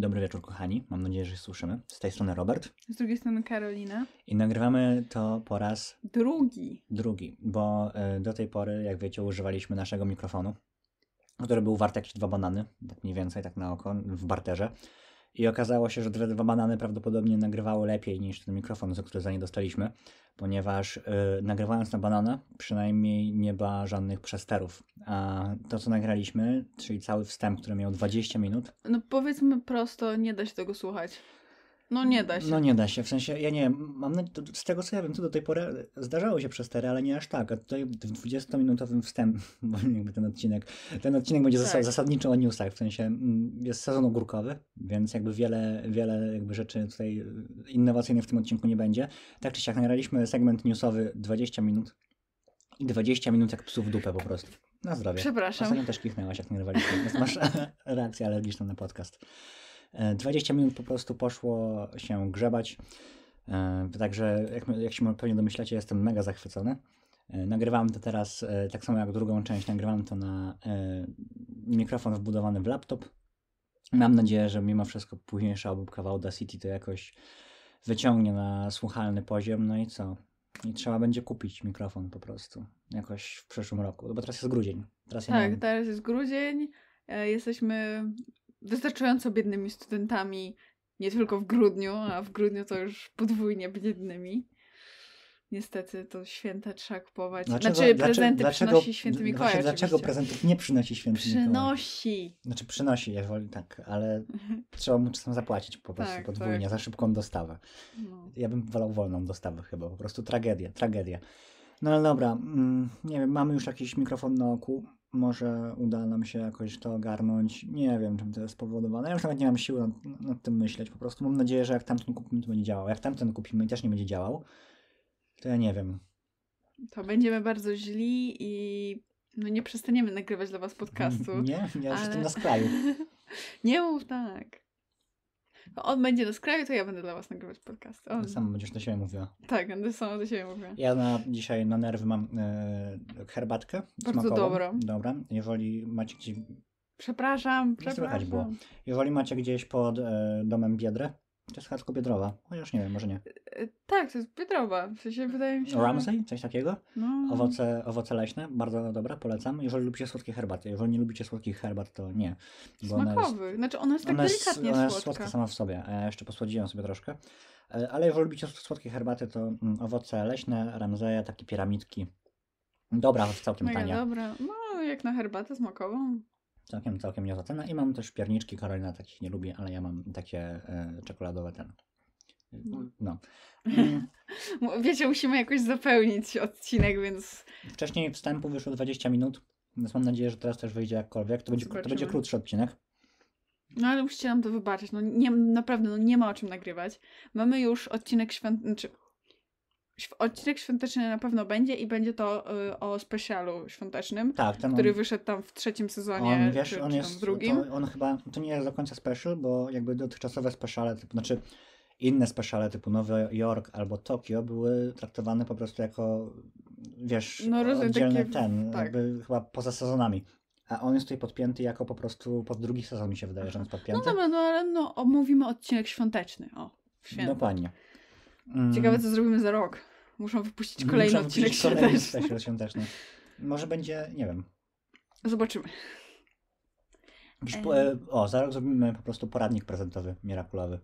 Dobry wieczór, kochani. Mam nadzieję, że się słyszymy. Z tej strony Robert. Z drugiej strony Karolina. I nagrywamy to po raz. Drugi. Drugi, bo e, do tej pory, jak wiecie, używaliśmy naszego mikrofonu, który był wart jakieś dwa banany, tak mniej więcej, tak na oko, w barterze. I okazało się, że Dread banany prawdopodobnie nagrywało lepiej niż ten mikrofon, za który za nie dostaliśmy, ponieważ yy, nagrywając na banana przynajmniej nie ma żadnych przesterów. A to, co nagraliśmy, czyli cały wstęp, który miał 20 minut. No powiedzmy prosto, nie da się tego słuchać. No nie da się. No nie da się, w sensie, ja nie wiem, mam na, to, z tego co ja wiem, co do tej pory zdarzało się przez tery, ale nie aż tak, a tutaj w 20-minutowym wstęp, bo jakby ten odcinek, ten odcinek będzie tak. zasadniczo o newsach, w sensie mm, jest sezon ogórkowy, więc jakby wiele, wiele jakby rzeczy tutaj innowacyjnych w tym odcinku nie będzie. Tak czy siak, nagraliśmy segment newsowy 20 minut i 20 minut jak psów w dupę po prostu. Na zdrowie. Przepraszam. Ostatnio też kichnęłaś, jak nagrywaliśmy. Masz reakcję alergiczną na podcast. 20 e, minut po prostu poszło się grzebać. E, także, jak, jak się pewnie domyślacie, jestem mega zachwycony. E, nagrywam to teraz tak samo jak drugą część, nagrywam to na mikrofon wbudowany w laptop. Mam nadzieję, że mimo wszystko późniejsza obróbka w Audacity to jakoś wyciągnie na słuchalny poziom. No i co? I trzeba będzie kupić mikrofon po prostu jakoś w przyszłym roku, bo teraz jest grudzień. Teraz tak, ja teraz jest grudzień. Jesteśmy wystarczająco biednymi studentami, nie tylko w grudniu, a w grudniu to już podwójnie biednymi. Niestety to święta trzeba kupować. Dlaczego, znaczy prezenty dlaczego, przynosi święty znaczy, Mikołaj. dlaczego prezenty prezentów nie przynosi święty przynosi. Mikołaj? Przynosi. Znaczy przynosi, tak, ale trzeba mu czasem zapłacić po prostu tak, podwójnie tak. za szybką dostawę. No. Ja bym wolał wolną dostawę chyba, po prostu tragedia, tragedia. No ale dobra, mm, nie wiem, mamy już jakiś mikrofon na oku może uda nam się jakoś to ogarnąć. Nie wiem, czym to jest spowodowane. Ja już nawet nie mam siły nad, nad tym myśleć. Po prostu mam nadzieję, że jak tamten kupimy, to będzie działał. Jak tamten kupimy i też nie będzie działał, to ja nie wiem. To będziemy bardzo źli i no nie przestaniemy nagrywać dla Was podcastu. Nie, ja już ale... jestem na skraju. nie mów tak. On będzie na skraju, to ja będę dla was nagrywać podcast. On... Sama będziesz do siebie mówiła. Tak, będę sama do siebie mówiła. Ja na, dzisiaj na nerwy mam yy, herbatkę Bardzo dobrą. Dobra. Jeżeli macie gdzieś... Przepraszam, przepraszam. Było. Jeżeli macie gdzieś pod e, domem biedrę, to jest Hatko Biedrowa. Chociaż nie wiem, może nie. E, tak, to jest Biedrowa. W sensie wydaje mi się. Ramsey, coś takiego. No. Owoce, owoce leśne, bardzo dobre, polecam. Jeżeli lubicie słodkie herbaty. Jeżeli nie lubicie słodkich herbat, to nie. Smakowy. Jest, znaczy ona jest tak ona delikatnie słodka. ona jest słodka. sama w sobie. Ja e, jeszcze posłodziłem sobie troszkę. E, ale jeżeli lubicie słodkie herbaty, to mm, owoce leśne, Ramseya, takie piramidki. Dobra, w całkiem Mega tania. Dobra, no jak na herbatę smakową. Całkiem, całkiem niezła cena i mam też pierniczki, Karolina takich nie lubi, ale ja mam takie y, czekoladowe ten. No. no. Wiecie, musimy jakoś zapełnić odcinek, więc... Wcześniej wstępu wyszło 20 minut, więc mam nadzieję, że teraz też wyjdzie jakkolwiek. To będzie, to będzie krótszy odcinek. No ale musicie nam to wybaczyć, no nie, naprawdę no, nie ma o czym nagrywać. Mamy już odcinek świąteczny, znaczy odcinek świąteczny na pewno będzie i będzie to y, o specjalu świątecznym, tak, który on, wyszedł tam w trzecim sezonie, on, wiesz, czy, on czy jest, w drugim. To, on chyba, to nie jest do końca special, bo jakby dotychczasowe speciale, typu, znaczy inne speciale typu Nowy Jork albo Tokio były traktowane po prostu jako, wiesz, no, oddzielny takie, ten, tak. jakby chyba poza sezonami. A on jest tutaj podpięty jako po prostu pod drugi sezon mi się wydaje, że on jest no podpięty. No dobra, no ale no, omówimy odcinek świąteczny, o, w święta. Dokładnie. Ciekawe, mm. co zrobimy za rok. Muszą wypuścić kolejny Muszą odcinek wypuścić świąteczny. Może będzie, nie wiem. Zobaczymy. E, o, za rok zrobimy po prostu poradnik prezentowy Mirakulowy.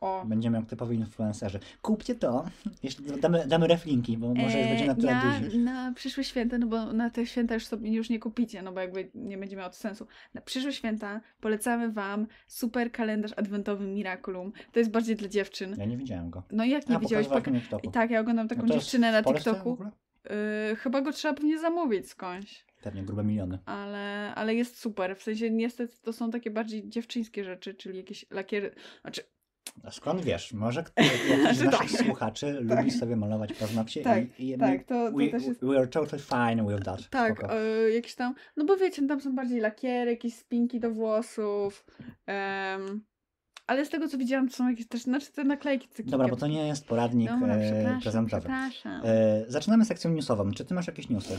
O. Będziemy jak typowi influencerzy. Kupcie to, jeśli damy, damy reflinki, bo może e, już będzie na tyle ja dużo. na przyszłe święta, no bo na te święta już sobie już nie kupicie, no bo jakby nie będzie miało sensu. Na przyszłe święta polecamy wam super kalendarz adwentowy Miraculum. To jest bardziej dla dziewczyn. Ja nie widziałem go. No jak nie A, widziałeś? na TikToku. tak, ja oglądam taką no dziewczynę na TikToku. Yy, chyba go trzeba pewnie zamówić skądś. Pewnie grube miliony. Ale, ale jest super. W sensie niestety to są takie bardziej dziewczyńskie rzeczy, czyli jakieś lakier... Znaczy skąd wiesz? Może ktoś z naszych tak. słuchaczy tak. lubi sobie malować paznokcie tak, i, i tak, to, to we, też jest... we are totally fine with that. Tak, y, e, jakieś tam, no bo wiecie, tam są bardziej lakiery, jakieś spinki do włosów, um, ale z tego co widziałam, to są jakieś też, znaczy te naklejki cykliki. Dobra, bo to nie jest poradnik Dobra, no, no, e, prezentowy. E, zaczynamy sekcją newsową. Czy ty masz jakieś newsy?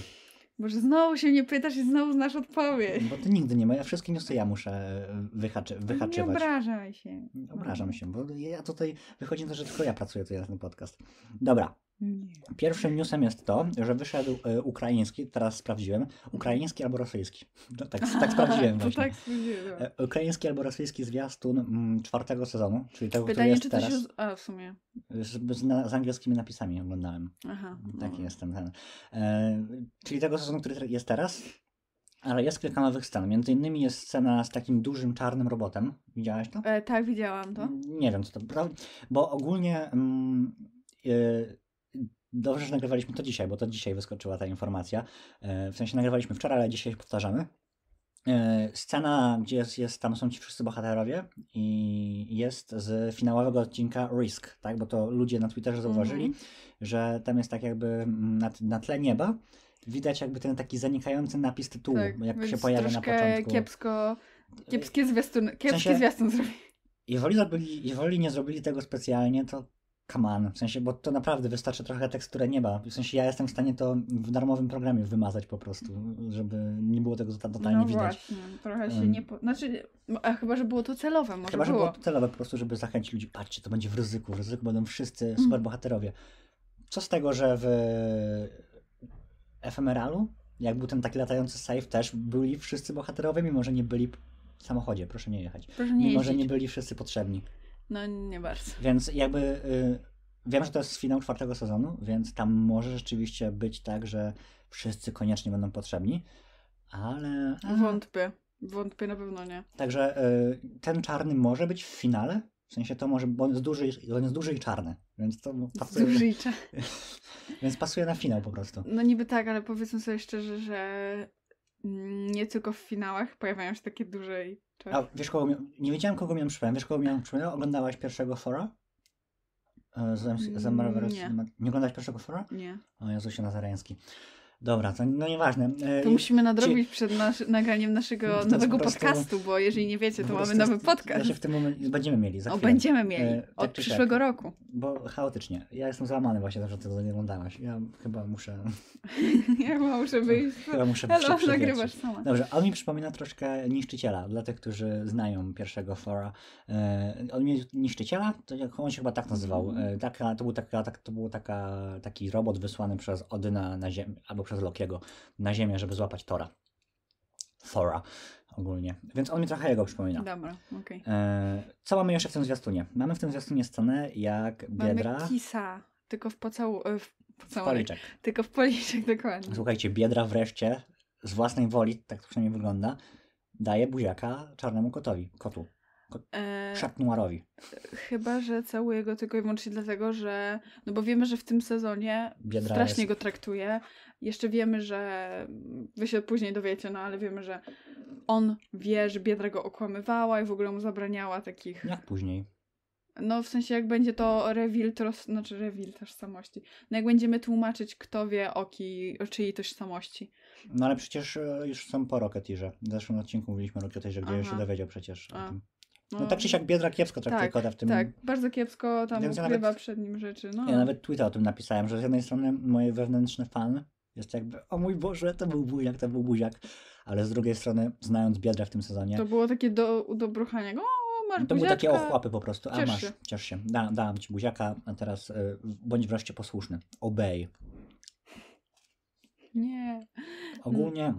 Może znowu się nie pytasz i znowu znasz odpowiedź. Bo ty nigdy nie ma, ja wszystkie newsy ja muszę e, wyhaczy, wyhaczywać. No nie obrażaj się. Obrażam się, bo ja tutaj wychodzi na to, że tylko ja pracuję tutaj na ten podcast. Dobra, Pierwszym newsem jest to, że wyszedł e, ukraiński, teraz sprawdziłem, ukraiński albo rosyjski. No, tak, tak sprawdziłem właśnie. Tak sprawdziłem. E, ukraiński albo rosyjski zwiastun mm, czwartego sezonu, czyli tego, Pytanie, który jest teraz. Się... A, w sumie. Z, z, z, angielskimi napisami oglądałem. Aha. Taki no. jestem ten. E, czyli tego sezonu, który jest teraz, ale jest kilka nowych scen. Między innymi jest scena z takim dużym czarnym robotem. Widziałaś to? E, tak, widziałam to. Nie wiem, co to. Bo ogólnie. Mm, y, Dobrze, że nagrywaliśmy to dzisiaj, bo to dzisiaj wyskoczyła ta informacja. E, w sensie nagrywaliśmy wczoraj, ale dzisiaj powtarzamy. E, scena, gdzie jest, jest, tam są ci wszyscy bohaterowie i jest z finałowego odcinka Risk, tak? Bo to ludzie na Twitterze zauważyli, mm -hmm. że tam jest tak jakby na, na tle nieba widać jakby ten taki zanikający napis tytułu, tak, jak się pojawia na początku. kiepsko, e, kiepskie zwiastun, kiepski w sensie, zwiastun zrobili. Jeżeli, zrobili. jeżeli nie zrobili tego specjalnie, to come w sensie, bo to naprawdę wystarczy trochę teksturę nieba. W sensie ja jestem w stanie to w darmowym programie wymazać po prostu, żeby nie było tego totalnie no widać. Właśnie, trochę się nie. Po... Znaczy, a chyba, że było to celowe, może. Chyba, było. że było to celowe po prostu, żeby zachęcić ludzi, patrzcie, to będzie w ryzyku, w ryzyku będą wszyscy mhm. superbohaterowie. Co z tego, że w efemeralu, jak był ten taki latający safe, też byli wszyscy bohaterowie, mimo że nie byli w samochodzie, proszę nie jechać. Proszę nie mimo, jeździć. że nie byli wszyscy potrzebni. No nie bardzo. Więc jakby y, wiem, że to jest finał czwartego sezonu, więc tam może rzeczywiście być tak, że wszyscy koniecznie będą potrzebni, ale... Wątpię. Wątpię na pewno nie. Także y, ten czarny może być w finale, w sensie to może, bo on jest duży, on jest duży i czarny, więc to pasuje. Duży i czarny. więc pasuje na finał po prostu. No niby tak, ale powiedzmy sobie szczerze, że nie tylko w finałach pojawiają się takie duże i czy... Tak. A wiesz kogo Nie wiedziałem, kogo miałem przypomnieć. Wiesz, kogo miałem przypomnieć? Oglądałaś pierwszego Thora? E, z, z Marvel nie. nie oglądałaś pierwszego Thora? Nie. O Jezusie Nazareński. Dobra, to no nieważne. E, to musimy nadrobić czy... przed nas, nagraniem naszego nowego prostu, podcastu, bo jeżeli nie wiecie, to mamy nowy podcast. Znaczy w tym momencie będziemy mieli za O, będziemy mieli. E, tak od przyszłego tak, roku. Bo chaotycznie. Ja jestem załamany właśnie, że tego nie oglądałaś. Ja chyba muszę... ja chyba muszę wyjść. Chyba muszę Hello, nagrywasz sama. Dobrze, on mi przypomina troszkę Niszczyciela, dla tych, którzy znają pierwszego Fora. E, on mi Niszczyciela, to on się chyba tak nazywał. E, mhm. taka, to był, taka, tak, to był taka, taki robot wysłany przez Odyna na Ziemię, albo przez Lokiego na ziemię, żeby złapać Tora. Thora ogólnie. Więc on mi trochę jego przypomina. Dobra, okej. Okay. E, co mamy jeszcze w tym zwiastunie? Mamy w tym zwiastunie scenę, jak Biedra... Mamy kisa, tylko w pocału... E, w, pocału... w policzek. Tylko w policzek, dokładnie. Słuchajcie, Biedra wreszcie z własnej woli, tak to przynajmniej wygląda, daje buziaka czarnemu kotowi, kotu. E, szat noirowi. chyba, że całuję go tylko i wyłącznie dlatego, że. No bo wiemy, że w tym sezonie Biedra strasznie jest. go traktuje. Jeszcze wiemy, że. Wy się później dowiecie, no ale wiemy, że on wie, że Biedra go okłamywała i w ogóle mu zabraniała takich. Jak później? No w sensie, jak będzie to reveal, tros... znaczy reveal tożsamości. No jak będziemy tłumaczyć, kto wie o, ki... o czyjej tożsamości. No ale przecież e, już są po Rocketeerze. W zeszłym odcinku mówiliśmy o Rocketteerze, gdzie Aha. się dowiedział przecież A. o tym. No, tak czy siak Biedra kiepsko traktuje tak, koda w tym. Tak, bardzo kiepsko tam Więc ukrywa ja nawet, przed nim rzeczy. No. Ja nawet Twitter o tym napisałem, że z jednej strony moje wewnętrzny fan jest jakby, o mój Boże, to był buziak, to był buziak, ale z drugiej strony, znając Biedra w tym sezonie... To było takie do udobruchania go, o, masz To były takie ochłapy po prostu, ciesz a masz, się. ciesz się, da, dałam ci buziaka, a teraz y, bądź wreszcie posłuszny, obej. Nie. Ogólnie...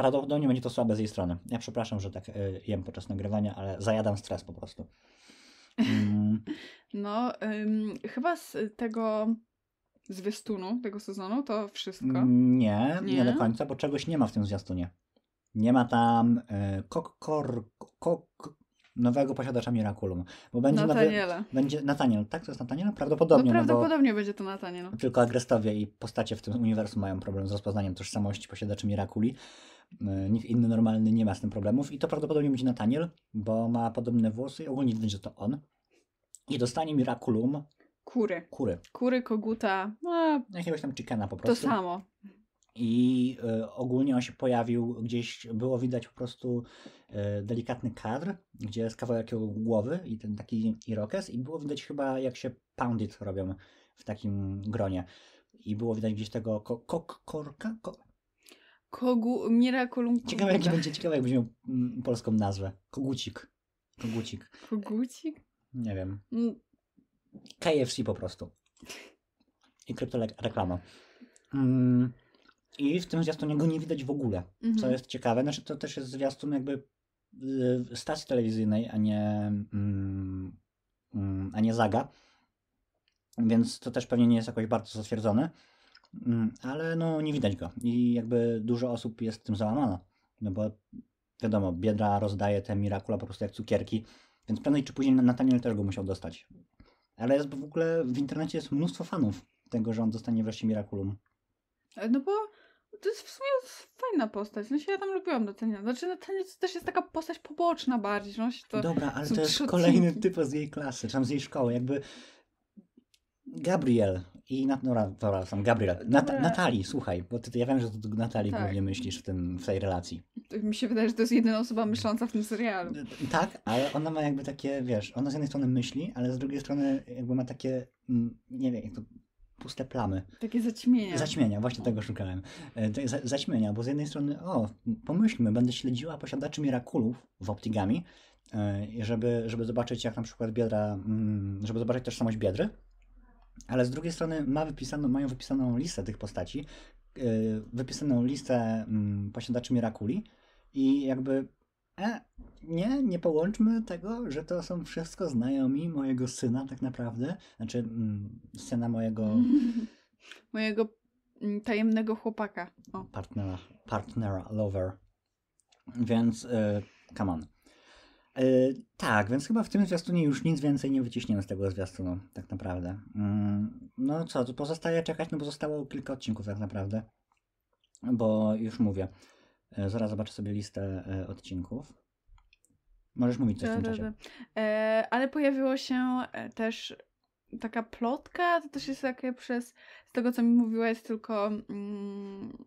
Prawdopodobnie będzie to słabe z jej strony. Ja przepraszam, że tak y, jem podczas nagrywania, ale zajadam stres po prostu. Mm. No, ym, chyba z tego zwiastunu tego sezonu to wszystko. Mm, nie, nie, nie, do końca, bo czegoś nie ma w tym zwiastunie. Nie ma tam y, kok, kor, kok, nowego posiadacza Miraculum. Bo będzie Nataniela. Nowy, będzie Nataniel, tak? To jest Nataniel? Prawdopodobnie. No, no prawdopodobnie no, będzie to Nataniel. Tylko agresowie i postacie w tym uniwersum mają problem z rozpoznaniem tożsamości posiadaczy Miraculi. E, nikt inny normalny nie ma z tym problemów i to prawdopodobnie będzie Nataniel, bo ma podobne włosy i ogólnie widać, że to on. I dostanie Miraculum. Kury. Kury. Kury, koguta. A, no, Jakiegoś tam chickena po prostu. To samo. I y, ogólnie on się pojawił gdzieś, było widać po prostu y, delikatny kadr, gdzie jest kawałek jego głowy i ten taki irokes i było widać chyba jak się poundit robią w takim gronie. I było widać gdzieś tego ko- kok- korka? Ko- Kogu... Miraculum Ciekawe, jak będzie, ciekawe, jak miał mm, polską nazwę. Kogucik. Kogucik. Kogucik? Nie wiem. Mm. KFC po prostu. I kryptoreklama. Mm. I w tym zwiastunie go nie widać w ogóle, mhm. co jest ciekawe. Znaczy to też jest zwiastun jakby y, stacji telewizyjnej, a nie, mm, mm, a nie Zaga. Więc to też pewnie nie jest jakoś bardzo zatwierdzone. Mm. ale no nie widać go i jakby dużo osób jest tym załamana, no bo wiadomo, Biedra rozdaje te Mirakula po prostu jak cukierki, więc prędzej czy później Nathaniel też go musiał dostać. Ale jest w ogóle, w internecie jest mnóstwo fanów tego, że on dostanie wreszcie Miraculum. E, no bo to jest w sumie fajna postać. No się ja tam lubiłam Nathaniela. Znaczy Nathaniel to też jest taka postać poboczna bardziej. No, to Dobra, ale to jest kolejny typ z jej klasy, czy tam z jej szkoły. Jakby Gabriel i Nat sam no, Gabriel. Nat Natalii, słuchaj, bo ty, ja wiem, że tu Natalii tak. głównie myślisz w, tym, w tej relacji. Mi się wydaje, że to jest jedyna osoba myśląca w tym serialu. Tak, ale ona ma jakby takie, wiesz, ona z jednej strony myśli, ale z drugiej strony jakby ma takie, mm, nie wiem, jak to puste plamy. Takie zaćmienia. Zaćmienia, właśnie tego szukałem. E, zaćmienia, bo z jednej strony, o, pomyślmy, będę śledziła posiadaczy mirakulów w optigami, e, żeby, żeby zobaczyć jak na przykład biodra, mm, żeby zobaczyć tożsamość biedry, ale z drugiej strony ma wypisaną, mają wypisaną listę tych postaci, y, wypisaną listę mm, posiadaczy Mirakuli i jakby e, nie, nie połączmy tego, że to są wszystko znajomi mojego syna tak naprawdę, znaczy mm, syna mojego... mojego mm, tajemnego chłopaka. O. Partnera, partnera, lover. Więc y, come on. E, tak, więc chyba w tym zwiastunie już nic więcej nie wyciśniemy z tego zwiastunu, tak naprawdę. Mm, no co, tu pozostaje czekać, no bo zostało kilka odcinków tak naprawdę. Bo już mówię. E, zaraz zobaczę sobie listę e, odcinków. Możesz mówić coś w tym czasie. ale pojawiło się też taka plotka, to też jest takie przez, z tego co mi mówiła, jest tylko mm,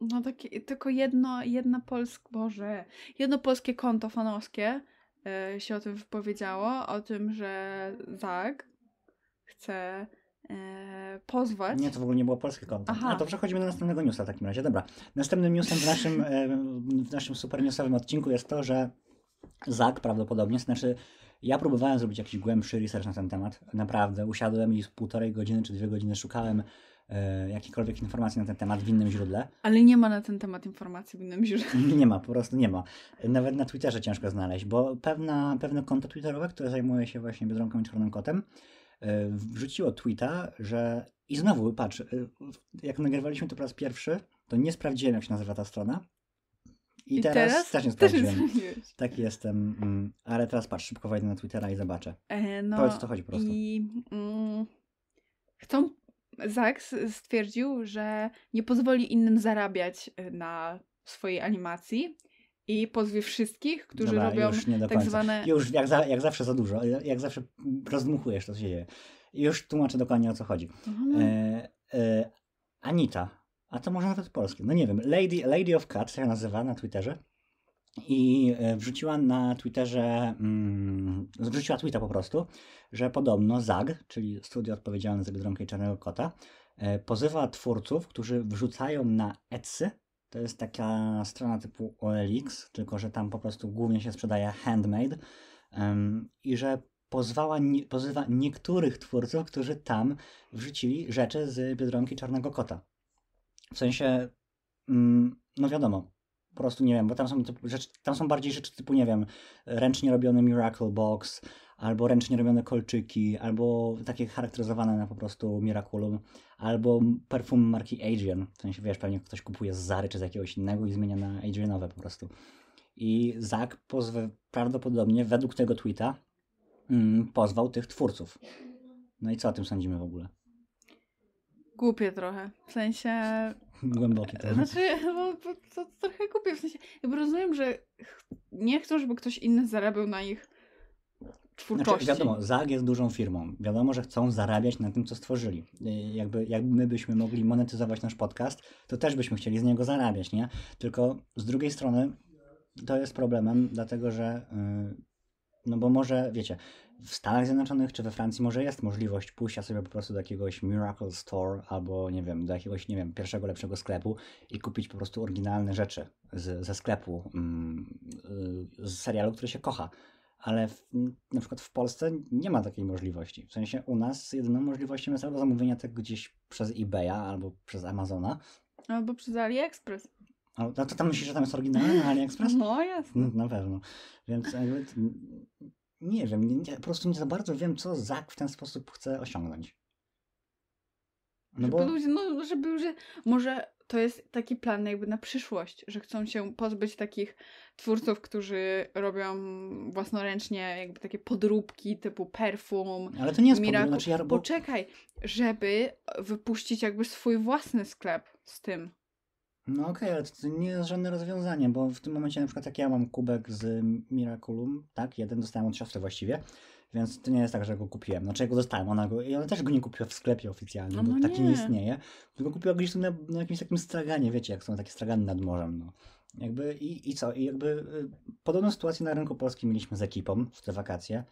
no takie, tylko jedno, jedna polsk, Boże, jedno polskie konto fanowskie y, się o tym wypowiedziało, o tym, że Zag chce y, pozwać. Nie, to w ogóle nie było polskie konto. Aha. no to przechodzimy do następnego newsa w takim razie. Dobra, następnym newsem w naszym, e, w naszym super newsowym odcinku jest to, że Zag prawdopodobnie, znaczy ja próbowałem zrobić jakiś głębszy research na ten temat, naprawdę, usiadłem i z półtorej godziny czy dwie godziny szukałem E, jakichkolwiek informacji na ten temat w innym źródle. Ale nie ma na ten temat informacji w innym źródle. Nie ma, po prostu nie ma. Nawet na Twitterze ciężko znaleźć, bo pewna, pewne konto twitterowe, które zajmuje się właśnie Biedronką i Czarnym Kotem, e, wrzuciło tweeta, że i znowu, patrz, e, jak nagrywaliśmy to po raz pierwszy, to nie sprawdziłem, jak się nazywa ta strona. I, I teraz, teraz, też nie sprawdziłem. Też tak jestem, mm, ale teraz patrz, szybko wejdę na Twittera i zobaczę. E, no, Powiedz, co chodzi po prostu. I, mm, chcą Zaks stwierdził, że nie pozwoli innym zarabiać y, na swojej animacji i pozwie wszystkich, którzy Dobra, robią tak końca. zwane... Już jak, za, jak zawsze za dużo, y, jak zawsze rozdmuchujesz to, co się dzieje. Już tłumaczę dokładnie o co chodzi. Mhm. E, e, Anita, a to może nawet polskie, no nie wiem, Lady, Lady of Cut się nazywa na Twitterze i e, wrzuciła na Twitterze, mm, wrzuciła tweeta po prostu, że podobno ZAG, czyli studio odpowiedzialne za Biedronkę i Czarnego Kota, e, pozywa twórców, którzy wrzucają na Etsy, to jest taka strona typu OLX, tylko że tam po prostu głównie się sprzedaje handmade i że pozwała, pozywa niektórych twórców, którzy tam wrzucili rzeczy z Biedronki Czarnego Kota. W sensie, mm, no wiadomo, po prostu nie wiem, bo tam są, rzeczy, tam są bardziej rzeczy typu, nie wiem, ręcznie robiony Miracle Box, albo ręcznie robione kolczyki, albo takie charakteryzowane na po prostu Miraculum, albo perfum marki Adrian. W sensie, wiesz, pewnie ktoś kupuje z Zary czy z jakiegoś innego i zmienia na Adrianowe po prostu. I Zak pozw- prawdopodobnie, według tego tweeta, mm, pozwał tych twórców. No i co o tym sądzimy w ogóle? Głupie trochę. W sensie głęboki. ten. Znaczy, bo, bo to, to, trochę głupie. W sensie, jakby rozumiem, że nie chcą, żeby ktoś inny zarabiał na ich znaczy, twórczości. Znaczy, wiadomo, ZAG jest dużą firmą. Wiadomo, że chcą zarabiać na tym, co stworzyli. Y, jakby, jakby my byśmy mogli monetyzować nasz podcast, to też byśmy chcieli z niego zarabiać, nie? Tylko z drugiej strony to jest problemem, dlatego że y, no bo może, wiecie, w Stanach Zjednoczonych czy we Francji może jest możliwość pójścia sobie po prostu do jakiegoś Miracle Store albo, nie wiem, do jakiegoś, nie wiem, pierwszego lepszego sklepu i kupić po prostu oryginalne rzeczy z, ze sklepu, mm, y, z serialu, który się kocha. Ale w, na przykład w Polsce nie ma takiej możliwości. W sensie u nas jedyną możliwością jest albo zamówienie tego gdzieś przez eBaya albo przez Amazona. Albo przez AliExpress. No, a to tam myślisz, że tam jest oryginalny AliExpress? No jasne. No, na pewno. Więc jakby, nie wiem, nie, nie, po prostu nie za bardzo wiem, co Zak w ten sposób chce osiągnąć. No żeby bo... ludzie, no żeby ludzie, może to jest taki plan jakby na przyszłość, że chcą się pozbyć takich twórców, którzy robią własnoręcznie jakby takie podróbki typu perfum. Ale to nie jest miraku. Znaczy ja robię... Poczekaj, żeby wypuścić jakby swój własny sklep z tym. No okej, ale to nie jest żadne rozwiązanie, bo w tym momencie na przykład jak ja mam kubek z Miraculum, tak, jeden dostałem od siostry właściwie, więc to nie jest tak, że go kupiłem. Znaczy ja go dostałem, ona, go, ona też go nie kupiła w sklepie oficjalnie, no bo no taki nie. nie istnieje, tylko kupiła gdzieś tu na, na, jakimś takim straganie, wiecie, jak są takie stragany nad morzem, no. Jakby i, i co, i jakby y, podobną sytuację na rynku polskim mieliśmy z ekipą w te wakacje,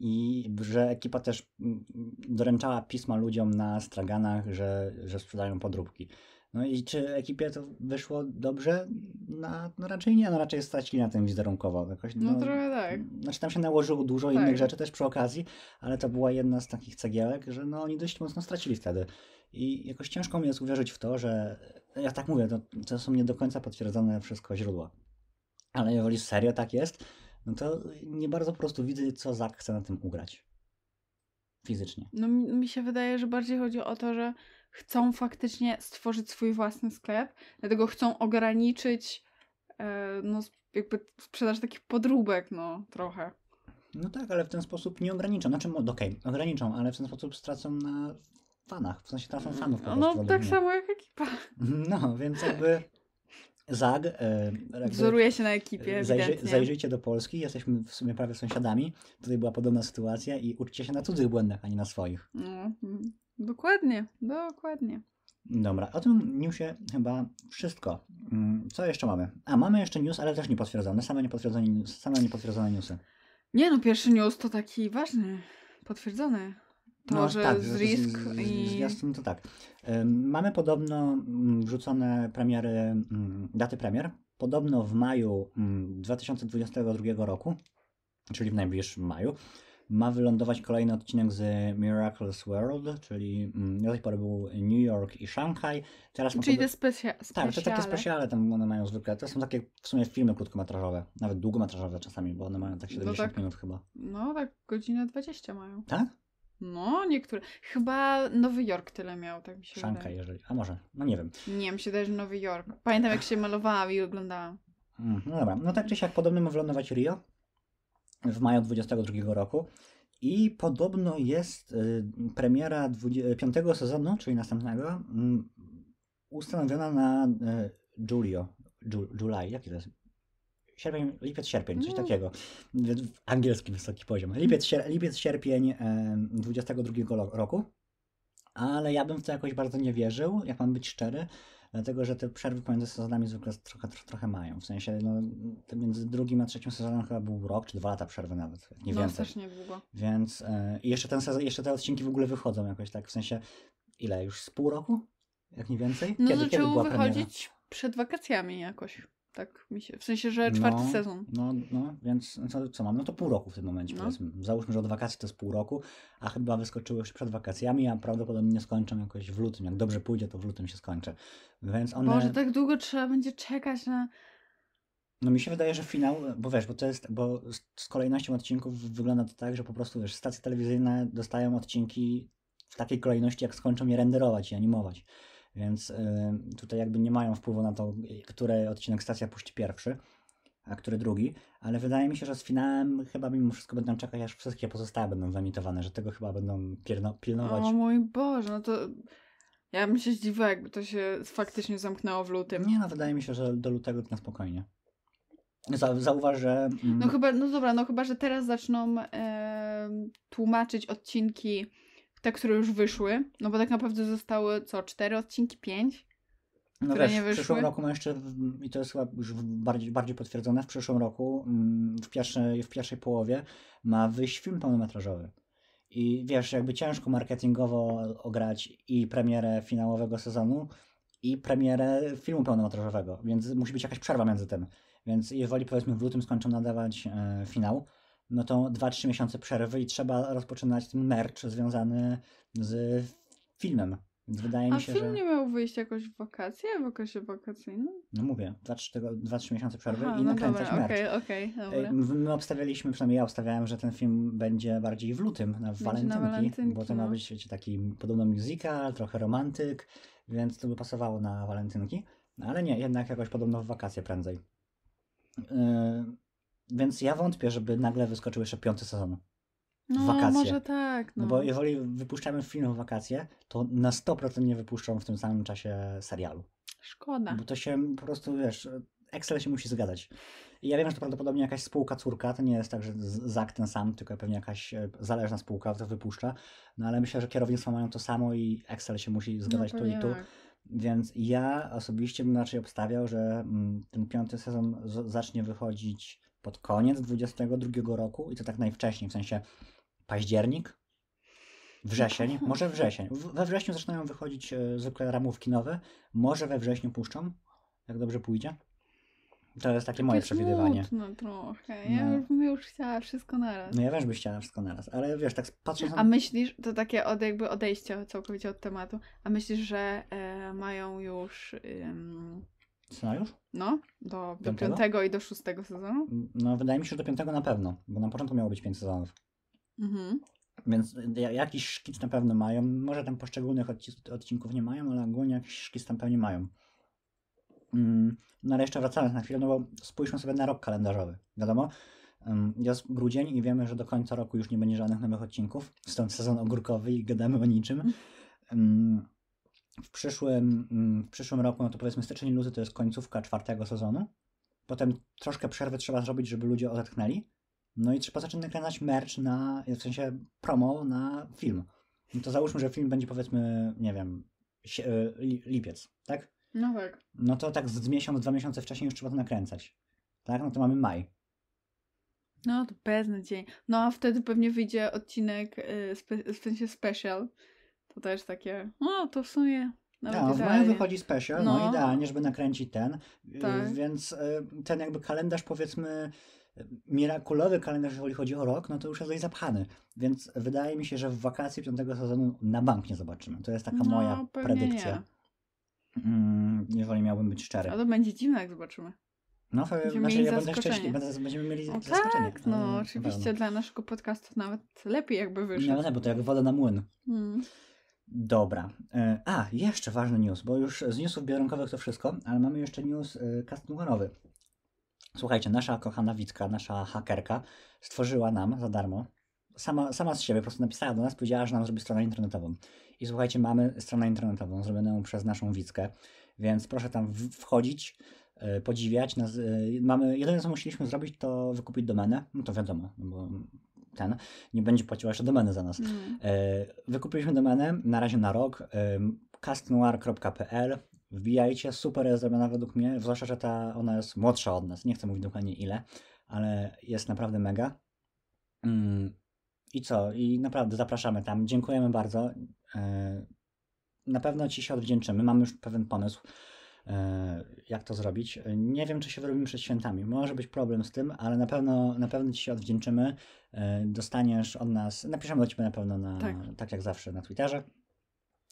i że ekipa też mm, mm, doręczała pisma ludziom na straganach, że, że sprzedają podróbki. No i czy ekipie to wyszło dobrze? No, no raczej nie, no raczej stracili na tym wizerunkowo. Jakoś, no, no trochę tak. Znaczy tam się nałożyło dużo tak. innych rzeczy też przy okazji, ale to była jedna z takich cegiełek, że no oni dość mocno stracili wtedy. I jakoś ciężko mi jest uwierzyć w to, że ja tak mówię, to, to są nie do końca potwierdzone wszystko źródła. Ale jeżeli serio tak jest, no to nie bardzo po prostu widzę, co Zak chce na tym ugrać. Fizycznie. No mi się wydaje, że bardziej chodzi o to, że chcą faktycznie stworzyć swój własny sklep, dlatego chcą ograniczyć e, no, jakby sprzedaż takich podróbek, no trochę. No tak, ale w ten sposób nie ograniczą. Znaczy, okej, okay, ograniczą, ale w ten sposób stracą na fanach, w sensie tracą fanów po No tak samo jak ekipa. No, więc jakby Zag. E, jakby, Wzoruje się na ekipie. Zajrzy, zajrzyjcie do Polski, jesteśmy w sumie prawie sąsiadami. Tutaj była podobna sytuacja i uczcie się na cudzych błędach, a nie na swoich. Mm. Dokładnie, dokładnie. Dobra, o tym newsie chyba wszystko. Mm, co jeszcze mamy? A, mamy jeszcze news, ale też niepotwierdzone, same niepotwierdzone, news, same niepotwierdzone newsy. Nie no, pierwszy news to taki ważny, potwierdzony. To, no, że tak, z Risk z, z, i... to tak. Mamy podobno mm, wrzucone premiery, mm, daty premier. Podobno w maju 2022 roku, czyli w najbliższym maju, ma wylądować kolejny odcinek z Miracles World, czyli mm, do tej pory był New York i Szanghaj. Teraz czyli te specjalne? Tak, to takie specjale tam one mają zwykle. To są takie w sumie filmy krótkometrażowe, nawet długometrażowe czasami, bo one mają tak 70 no tak, minut chyba. No tak, godzinę 20 mają. Tak? No, niektóre. Chyba Nowy Jork tyle miał, tak mi się wydaje. jeżeli. A może, no nie wiem. Nie, wiem, się też Nowy Jork. Pamiętam, jak się malowałam i oglądałam. Mm, no dobra, no tak czy siak podobno ma wylądować Rio, w maju 2022 roku. I podobno jest y, premiera 5 sezonu, czyli następnego, mm, ustanowiona na y, Julio, July, jaki to jest? Sierpień, lipiec, sierpień, coś no. takiego. W angielskim wysoki poziom. Lipiec, sier, lipiec sierpień 2022 roku. Ale ja bym w to jakoś bardzo nie wierzył, jak mam być szczery, dlatego że te przerwy pomiędzy sezonami zwykle trochę, trochę mają. W sensie, no, między drugim a trzecim sezonem chyba był rok czy dwa lata przerwy nawet, nie no, też nie długo. Więc e, i jeszcze, ten sezon, jeszcze te odcinki w ogóle wychodzą jakoś tak, w sensie, ile już, z pół roku? Jak nie więcej? No kiedy, zaczęło kiedy wychodzić premiera? przed wakacjami jakoś. Tak mi się. W sensie, że no, czwarty no, sezon. No, no, więc no, co, mam? No to pół roku w tym momencie no. Załóżmy, że od wakacji to jest pół roku, a chyba wyskoczyło już przed wakacjami, ja prawdopodobnie skończę jakoś w lutym. Jak dobrze pójdzie, to w lutym się skończę. Więc one... Boże, tak długo trzeba będzie czekać na. No mi się wydaje, że finał, bo wiesz, bo to jest, bo z kolejnością odcinków wygląda to tak, że po prostu wiesz, stacje telewizyjne dostają odcinki w takiej kolejności, jak skończą je renderować i animować. Więc y, tutaj jakby nie mają wpływu na to, który odcinek stacja puści pierwszy, a który drugi. Ale wydaje mi się, że z finałem chyba mimo wszystko będą czekać, aż wszystkie pozostałe będą wyemitowane, że tego chyba będą pilnować. O mój Boże, no to... Ja bym się zdziwiła, jakby to się faktycznie zamknęło w lutym. Nie no, wydaje mi się, że do lutego na spokojnie. Za, zauważ, że... Mm, no chyba, no dobra, no chyba, że teraz zaczną e, tłumaczyć odcinki te, które już wyszły, no bo tak naprawdę zostały co, cztery odcinki, pięć? No które wiesz, nie wyszły. w przyszłym roku ma jeszcze, i to jest chyba już bardziej, bardziej potwierdzone, w przyszłym roku, mm, w pierwszej, w pierwszej połowie ma wyjść film pełnometrażowy. I wiesz, jakby ciężko marketingowo ograć i premierę finałowego sezonu, i premierę filmu pełnometrażowego, więc musi być jakaś przerwa między tym. Więc jeżeli powiedzmy w lutym skończą nadawać e, finał, no to 2-3 miesiące przerwy i trzeba rozpoczynać ten merch związany z filmem. Więc wydaje A mi się, film że... nie miał wyjść jakoś w wakacje, w okresie wakacyjnym? No mówię, 2-3 miesiące przerwy Aha, i no nakręcać dobra, merch. Okay, okay, dobra. My obstawialiśmy, przynajmniej ja obstawiałem, że ten film będzie bardziej w lutym, na walentynki, na walentynki, bo to no. ma być wiecie, taki podobno musical, trochę romantyk, więc to by pasowało na walentynki. No, ale nie, jednak jakoś podobno w wakacje prędzej. Yy, więc ja wątpię, żeby nagle wyskoczył jeszcze piąty sezon. No, wakacje. może tak. No. no. bo jeżeli wypuszczamy film w wakacje, to na 100% nie wypuszczą w tym samym czasie serialu. Szkoda. Bo to się po prostu, wiesz, Excel się musi zgadzać. Ja wiem, że to prawdopodobnie jakaś spółka córka, to nie jest tak, że Zak ten sam, tylko pewnie jakaś e, zależna spółka to wypuszcza, no ale myślę, że kierownictwo mają to samo i Excel się musi zgadzać no, tu i tu. Tak. Więc ja osobiście bym raczej obstawiał, że mm, ten piąty sezon zacznie wychodzić pod koniec 22 roku i to tak najwcześniej, w sensie październik, wrzesień, może wrzesień. We wrześniu zaczynają wychodzić e, zwykle ramówki nowe, może we wrześniu puszczą, jak dobrze pójdzie. To jest takie moje przewidywanie. No trochę. Ja no. bym już chciała wszystko naraz. No ja też bym chciała wszystko naraz, ale wiesz, tak patrzę. A myślisz, to takie od, jakby odejście całkowicie od tematu, a myślisz, że e, mają już... Scenariusz? No, do, piątego? piątego i do szóstego sezonu? Mm, no, wydaje mi się, że do piątego na pewno, bo na początku miało być pięć sezonów. Mhm. Więc y, jakiś szkic na pewno mają. Może tam poszczególnych odcinków nie mają, ale ogólnie jakiś szkic tam pewnie mają. Mm, no ale jeszcze wracając na chwilę, no bo spójrzmy sobie na rok kalendarzowy. Wiadomo, mm, jest grudzień i wiemy, że do końca roku już nie będzie żadnych nowych odcinków, stąd sezon ogórkowy i gadamy o niczym. Mhm. Mm, w przyszłym, mm, w przyszłym roku, no to powiedzmy styczeń luty to jest końcówka czwartego sezonu. Potem troszkę przerwy trzeba zrobić, żeby ludzie odetchnęli. No i trzeba zacząć nakręcać merch na, w sensie promo na film. No to załóżmy, że film będzie powiedzmy, nie wiem, e, lipiec, tak? No tak. No to tak z miesiąc, dwa miesiące wcześniej już trzeba to nakręcać. Tak? No to mamy maj. No to dzień. No a wtedy pewnie wyjdzie odcinek, e, w sensie special, to też takie, no to w sumie no, w maju wychodzi special, no. no. idealnie, żeby nakręcić ten. Y, tak. Więc y, ten jakby kalendarz powiedzmy mirakulowy kalendarz, jeżeli chodzi o rok, no to już jest dość zapchany. Więc wydaje mi się, że w wakacje piątego sezonu na bank nie zobaczymy. To jest taka no, moja predykcja. Nie. Mm, jeżeli miałbym być szczery. A to będzie dziwne, jak zobaczymy. No, to, znaczy ja będę szczęśliwy, będziemy mieli o, tak, zaskoczenie. Tak, no, no oczywiście dla naszego podcastu nawet lepiej jakby wyszło. No, no, bo to jak woda na młyn. Mm. Dobra. E, a, jeszcze ważny news, bo już z newsów biorąkowych to wszystko, ale mamy jeszcze news e, cast numerowy. Słuchajcie, nasza kochana Witka, nasza hakerka stworzyła nam za darmo, sama, sama z siebie po prostu napisała do nas, powiedziała, że nam zrobi stronę internetową. I słuchajcie, mamy stronę internetową zrobioną przez naszą Wickę, więc proszę tam wchodzić, e, podziwiać. Nas, mamy, jedyne co musieliśmy zrobić to wykupić domenę, no to wiadomo, no bo ten, nie będzie płaciła jeszcze domeny za nas. Mm. E, wykupiliśmy domenę na razie na rok e, castnoir.pl wbijajcie, super jest zrobiona według mnie, zwłaszcza, że ta ona jest młodsza od nas, nie chcę mówić dokładnie ile, ale jest naprawdę mega. Mm, I co? I naprawdę zapraszamy tam. Dziękujemy bardzo. E, na pewno Ci się odwdzięczymy. Mamy już pewien pomysł E, jak to zrobić. E, nie wiem, czy się wyrobimy przed świętami. Może być problem z tym, ale na pewno, na pewno Ci się odwdzięczymy. E, dostaniesz od nas, napiszemy do Ciebie na pewno, na, tak. tak jak zawsze, na Twitterze.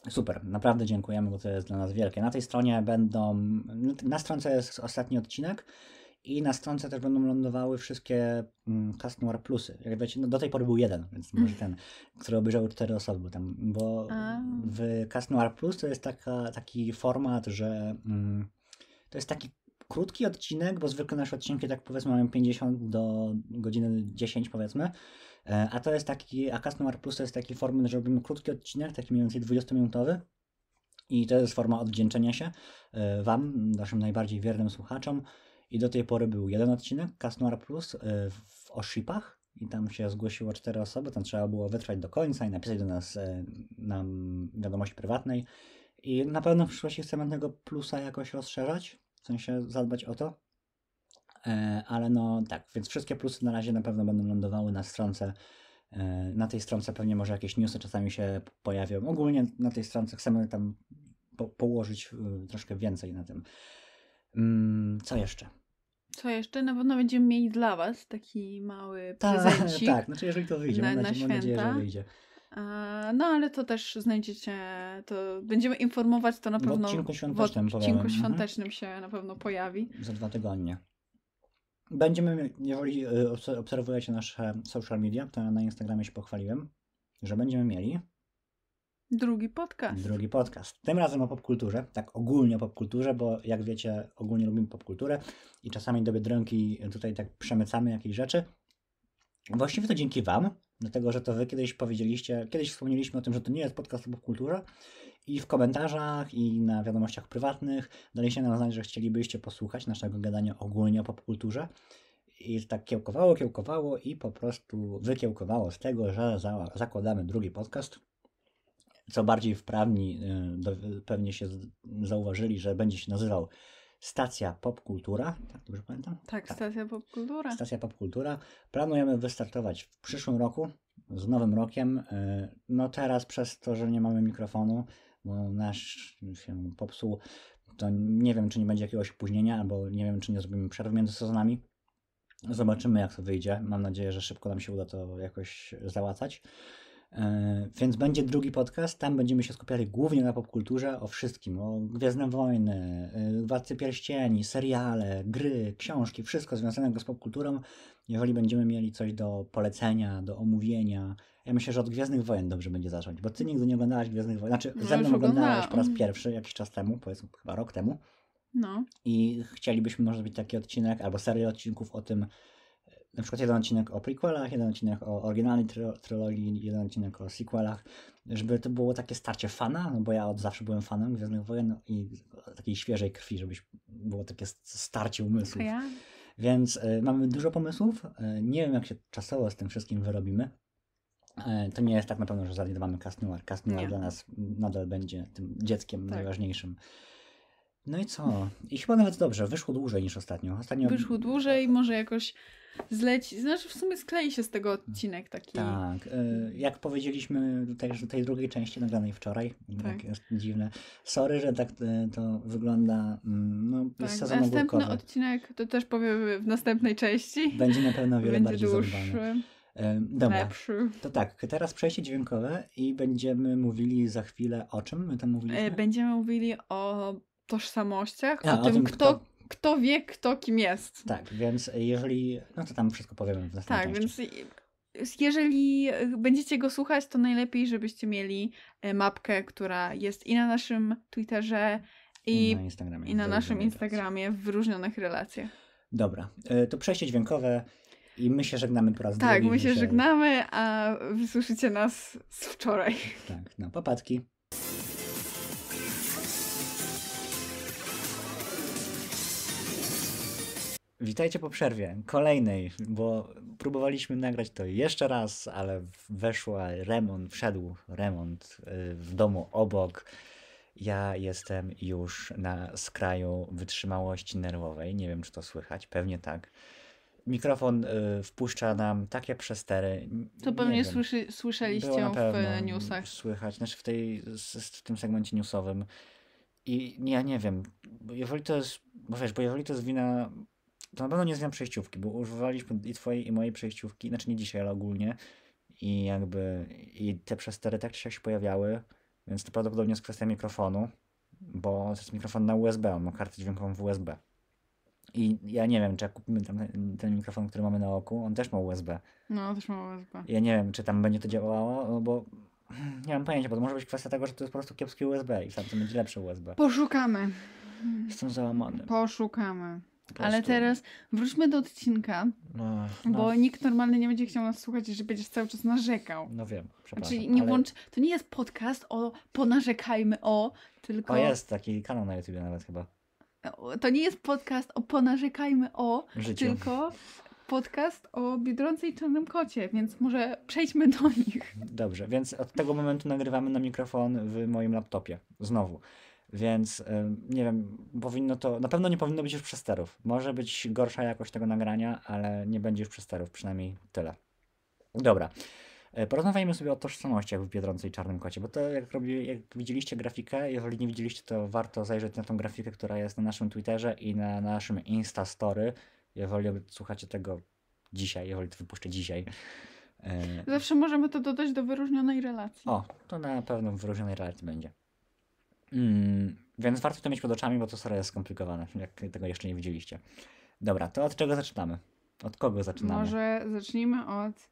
Super, naprawdę dziękujemy, bo to jest dla nas wielkie. Na tej stronie będą, na stronce jest ostatni odcinek i na stronce też tak będą lądowały wszystkie mm, Cast Noir Plusy. Jak wiecie, no do tej pory był jeden, więc może mm. ten, który obejrzały cztery osoby tam, bo A. w Customer Plus to jest taka, taki format, że mm, to jest taki krótki odcinek, bo zwykle nasze odcinki tak powiedzmy mają 50 do godziny 10 powiedzmy, e, a to jest taki, a Customer Plus to jest taki format, że robimy krótki odcinek, taki mniej więcej 20-minutowy, i to jest forma odwdzięczenia się e, Wam, naszym najbardziej wiernym słuchaczom, i do tej pory był jeden odcinek Casnoir Plus y, w Oshipach i tam się zgłosiło cztery osoby, tam trzeba było wytrwać do końca i napisać do nas y, nam wiadomość prywatnej. I na pewno w przyszłości chcemy tego plusa jakoś rozszerzać, w sensie zadbać o to. E, ale no tak, więc wszystkie plusy na razie na pewno będą lądowały na stronce e, na tej stronce pewnie może jakieś newsy czasami się pojawią. Ogólnie na tej stronce chcemy tam po położyć y, troszkę więcej na tym. Mm, co jeszcze? Co jeszcze? Na pewno będziemy mieli dla Was taki mały Ta, prezencik. Tak, znaczy jeżeli to wyjdzie, na, mam, na mam nadzieję, że wyjdzie. No, ale to też znajdziecie, to będziemy informować, to na pewno w odcinku świątecznym, w mhm. odcinku świątecznym się na pewno pojawi. Za dwa tygodnie. Będziemy, jeżeli y, obserwujecie nasze social media, to na Instagramie się pochwaliłem, że będziemy mieli Drugi podcast. Drugi podcast. Tym razem o popkulturze, tak ogólnie o popkulturze, bo jak wiecie, ogólnie lubimy popkulturę i czasami do Biedronki tutaj tak przemycamy jakieś rzeczy. Właściwie to dzięki Wam, dlatego że to Wy kiedyś powiedzieliście, kiedyś wspomnieliśmy o tym, że to nie jest podcast o popkulturze i w komentarzach i na wiadomościach prywatnych daliście nam znać, że chcielibyście posłuchać naszego gadania ogólnie o popkulturze i tak kiełkowało, kiełkowało i po prostu wykiełkowało z tego, że za zakładamy drugi podcast co bardziej wprawni y, pewnie się zauważyli, że będzie się nazywał Stacja Popkultura, tak dobrze pamiętam? Tak, tak. Stacja Popkultura. Stacja Popkultura. Planujemy wystartować w przyszłym roku, z nowym rokiem. Y, no teraz przez to, że nie mamy mikrofonu, bo nasz się popsuł, to nie wiem, czy nie będzie jakiegoś opóźnienia, albo nie wiem, czy nie zrobimy przerwy między sezonami. Zobaczymy, jak to wyjdzie. Mam nadzieję, że szybko nam się uda to jakoś załatać. E, więc będzie drugi podcast, tam będziemy się skupiali głównie na popkulturze, o wszystkim, o Gwiezdne Wojny, e, Władcy Pierścieni, seriale, gry, książki, wszystko związanego z popkulturą, jeżeli będziemy mieli coś do polecenia, do omówienia. Ja myślę, że od Gwiezdnych Wojen dobrze będzie zacząć, bo ty nigdy nie oglądałaś Gwiezdnych Wojen, znaczy no, ze mną oglądałaś po raz pierwszy jakiś czas temu, powiedzmy chyba rok temu. No. I chcielibyśmy może zrobić taki odcinek, albo serię odcinków o tym, na przykład jeden odcinek o prequelach, jeden odcinek o oryginalnej trilogii, jeden odcinek o sequelach, żeby to było takie starcie fana, no bo ja od zawsze byłem fanem Gwiezdnych Wojen i takiej świeżej krwi, żebyś było takie starcie umysłów. Więc y, mamy dużo pomysłów. E, nie wiem, jak się czasowo z tym wszystkim wyrobimy. E, to nie jest tak na pewno, że Noir. Cast Noir dla nas nadal będzie tym dzieckiem tak. najważniejszym. No i co? I chyba nawet dobrze, wyszło dłużej niż ostatnio. ostatnio. Wyszło dłużej, może jakoś zleci. Znaczy, w sumie sklei się z tego odcinek taki. Tak. E, jak powiedzieliśmy tutaj do tej drugiej części nagranej wczoraj, tak. tak. jest dziwne. Sorry, że tak e, to wygląda. Mm, no, tak. sezon Następny ogórkowy. odcinek to też powiemy w następnej części. Będzie na pewno wiele Będzie bardziej dłuższy. Dobra, Lepszy. to tak, teraz przejście dźwiękowe i będziemy mówili za chwilę o czym my tam mówiliśmy? E, będziemy mówili o tożsamościach, A, o, tym, o tym kto kto wie, kto kim jest. Tak, więc jeżeli. No to tam wszystko powiemy w następnym Tak, części. więc jeżeli będziecie go słuchać, to najlepiej, żebyście mieli e, mapkę, która jest i na naszym Twitterze, i, i na, Instagramie, i na naszym Instagramie w wyróżnionych relacjach. Dobra, e, to przejście dźwiękowe. I my się żegnamy po raz tak, drugi. Tak, my się dzisiaj. żegnamy, a wysłyszycie nas z wczoraj. Tak, na no, papatki. Witajcie po przerwie, kolejnej, bo próbowaliśmy nagrać to jeszcze raz, ale weszła remont, wszedł remont y, w domu obok. Ja jestem już na skraju wytrzymałości nerwowej. Nie wiem, czy to słychać, pewnie tak. Mikrofon y, wpuszcza nam takie przestery. To pewnie słyszy, słyszeliście w newsach. Słychać, znaczy w, tej, w tym segmencie newsowym. I ja nie wiem, jeżeli to jest, bo wiesz, bo jeżeli to jest wina to na pewno nie zmian przejściówki, bo używaliśmy i twojej, i mojej przejściówki, znaczy nie dzisiaj, ale ogólnie. I jakby i te przestery tak się pojawiały, więc to prawdopodobnie jest kwestia mikrofonu, bo to jest mikrofon na USB, on ma kartę dźwiękową w USB. I ja nie wiem, czy jak kupimy ten, ten mikrofon, który mamy na oku, on też ma USB. No, też ma USB. Ja nie wiem, czy tam będzie to działało, no bo nie mam pojęcia, bo to może być kwestia tego, że to jest po prostu kiepski USB i tam to będzie lepsze USB. Poszukamy. Jestem załamany. Poszukamy. Ale teraz wróćmy do odcinka, no. bo no. nikt normalny nie będzie chciał nas słuchać, że będziesz cały czas narzekał. No wiem, przepraszam. Znaczy, nie ale... To nie jest podcast o ponarzekajmy o, tylko... O, jest taki kanał na YouTube nawet chyba. To nie jest podcast o ponarzekajmy o, Życiu. tylko podcast o Biedronce i Czarnym Kocie, więc może przejdźmy do nich. Dobrze, więc od tego momentu nagrywamy na mikrofon w moim laptopie. Znowu. Więc y, nie wiem, powinno to, na pewno nie powinno być już przesterów. Może być gorsza jakość tego nagrania, ale nie będzie już przesterów, przynajmniej tyle. Dobra. Y, porozmawiajmy sobie o tożsamościach w Biedronce i Czarnym Kocie, bo to jak, robi, jak widzieliście grafikę, jeżeli nie widzieliście, to warto zajrzeć na tą grafikę, która jest na naszym Twitterze i na naszym Insta Story, jeżeli słuchacie tego dzisiaj, jeżeli to wypuszczę dzisiaj. Y, Zawsze możemy to dodać do wyróżnionej relacji. O, to na pewno w wyróżnionej relacji będzie. Mm, więc warto to mieć pod oczami, bo to serio jest skomplikowane, jak tego jeszcze nie widzieliście. Dobra, to od czego zaczynamy? Od kogo zaczynamy? Może zacznijmy od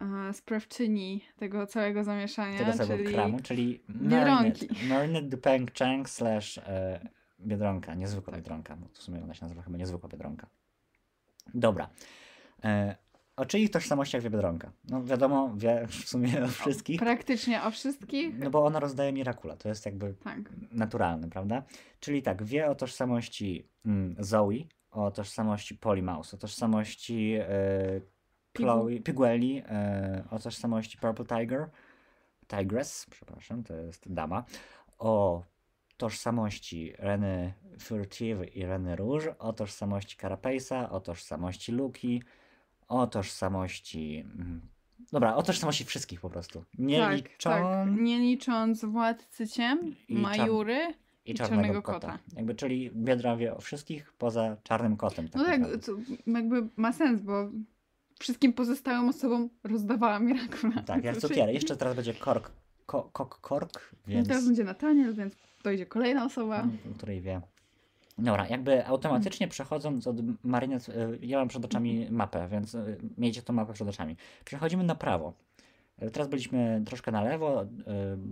uh, sprawczyni tego całego zamieszania, tego całego czyli kramu, czyli Biedronki. Marinette Dupeng Chang slash e, Biedronka, niezwykła Biedronka, bo w sumie ona się nazywa chyba niezwykła Biedronka. Dobra. E, o czyich tożsamościach wie Biedronka? No wiadomo, wie w sumie o wszystkich. Praktycznie o wszystkich. No bo ona rozdaje Mirakula, to jest jakby tak. naturalne, prawda? Czyli tak, wie o tożsamości mm, Zoe, o tożsamości mouse, o tożsamości yy, Chloe, e, o tożsamości Purple Tiger, Tigress, przepraszam, to jest dama, o tożsamości Reny Furtive i Reny Róż, o tożsamości Carapace'a, o tożsamości Luki, o tożsamości. Mm, dobra, o tożsamości wszystkich po prostu. Nie tak, tak. licząc. Tak. Nie licząc władcy ciem, I majury. I, i czarnego, czarnego kota. kota. Jakby, czyli Biedra wie o wszystkich poza czarnym kotem. Tak no tak, to jakby ma sens, bo wszystkim pozostałym osobom rozdawała Mirakula. Tak, jak cukierek. Jeszcze teraz będzie kork, Kork, kok, no kork, więc... Teraz będzie Nataniel, więc dojdzie kolejna osoba. Której wie. Dobra, jakby mhm. automatycznie przechodząc od marynet, y, ja mam przed oczami mhm. mapę, więc y, miejcie tą mapę przed oczami. Przechodzimy na prawo. Y, teraz byliśmy troszkę na lewo,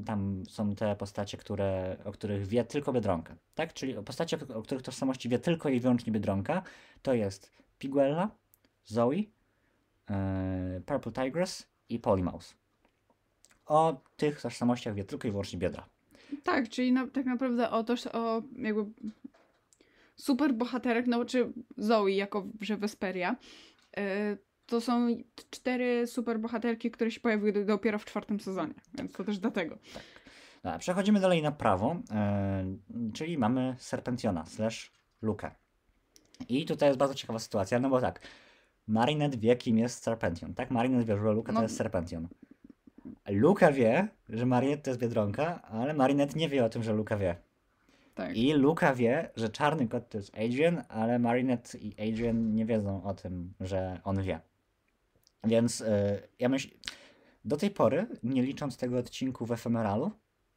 tam są te postacie, które, o których wie tylko Biedronka, tak? Czyli postacie, o których tożsamości wie tylko i wyłącznie Biedronka, to jest Piguella, Zoe, Purple Tigress i Polymouse. O tych tożsamościach wie tylko i wyłącznie Biedra. Tak, czyli na, tak naprawdę o, toż, o jakby super bohaterek, no czy Zoe jako, że Wesperia. Y, to są cztery super bohaterki, które się pojawiły dopiero w czwartym sezonie, więc to też dlatego. Tak. No, przechodzimy dalej na prawo, e, czyli mamy Serpentiona slash Luke. I tutaj jest bardzo ciekawa sytuacja, no bo tak, Marinette wie, kim jest Serpention, tak? Marinette wie, że Luka no. to jest Serpention. Luka wie, że Marinette to jest Biedronka, ale Marinette nie wie o tym, że Luka wie. Tak. I Luka wie, że czarny kot to jest Adrian, ale Marinette i Adrian nie wiedzą o tym, że on wie. Więc yy, ja myślę, do tej pory, nie licząc tego odcinku w Efemeralu,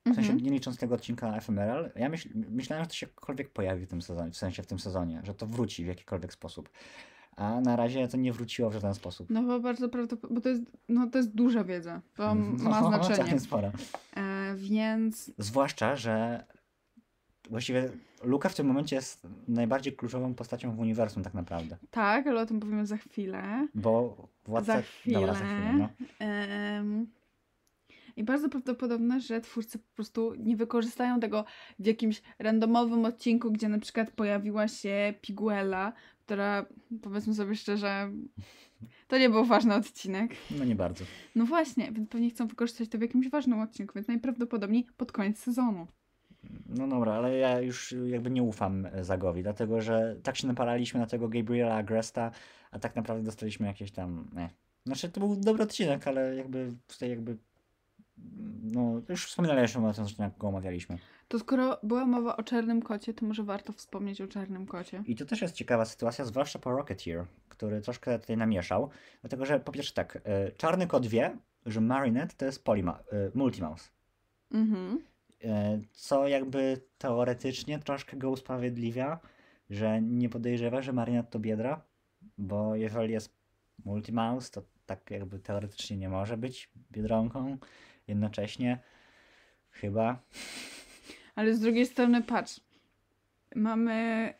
w sensie mhm. nie licząc tego odcinka Ephemeral, ja myśl, myślałem, że to się jakkolwiek pojawi w tym sezonie, w sensie w tym sezonie, że to wróci w jakikolwiek sposób. A na razie to nie wróciło w żaden sposób. No bo bardzo prawdopodobnie, bo to jest, no, to jest duża wiedza. To mhm. no, ma znaczenie. Tak, sporo. E, więc. Zwłaszcza, że właściwie Luka w tym momencie jest najbardziej kluczową postacią w uniwersum tak naprawdę. Tak, ale o tym powiemy za chwilę. Bo władca... Za chwilę. Dobra, za chwilę no. um... I bardzo prawdopodobne, że twórcy po prostu nie wykorzystają tego w jakimś randomowym odcinku, gdzie na przykład pojawiła się Piguela, która powiedzmy sobie szczerze, to nie był ważny odcinek. No nie bardzo. No właśnie, więc pewnie chcą wykorzystać to w jakimś ważnym odcinku, więc najprawdopodobniej pod koniec sezonu. No dobra, ale ja już jakby nie ufam e, Zagowi, dlatego że tak się naparaliśmy na tego Gabriela Agresta, a tak naprawdę dostaliśmy jakieś tam. Nie. Znaczy to był dobry odcinek, ale jakby tutaj jakby. No, już wspominaliśmy o tym, jak go omawialiśmy. To skoro była mowa o czarnym kocie, to może warto wspomnieć o czarnym kocie. I to też jest ciekawa sytuacja, zwłaszcza po Rocketeer, który troszkę tutaj namieszał. Dlatego, że po pierwsze tak, e, czarny kot wie, że Marinette to jest e, multi mouse Mhm. E, co jakby teoretycznie troszkę go usprawiedliwia, że nie podejrzewa, że Marinat to biedra, bo jeżeli jest multimouse, to tak jakby teoretycznie nie może być biedronką jednocześnie. Chyba. Ale z drugiej strony patrz. Mamy.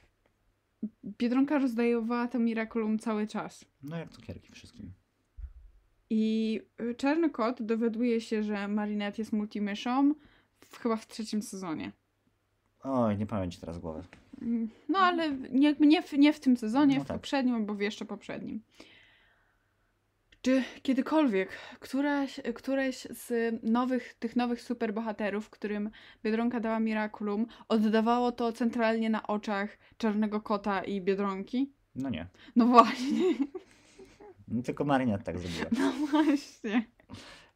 Biedronka rozdajowała to Miraculum cały czas. No jak cukierki wszystkim. I y, czarny kot dowiaduje się, że Marinette jest multimyszą, chyba w trzecim sezonie. Oj, nie pamięć teraz głowy. Mm, no ale nie, nie, w, nie w tym sezonie, no w tak. poprzednim albo w jeszcze poprzednim. Czy kiedykolwiek któraś, któreś z nowych, tych nowych superbohaterów, którym Biedronka dała Miraculum, oddawało to centralnie na oczach Czarnego Kota i Biedronki? No nie. No właśnie. No, tylko Marinette tak zrobiła. No właśnie.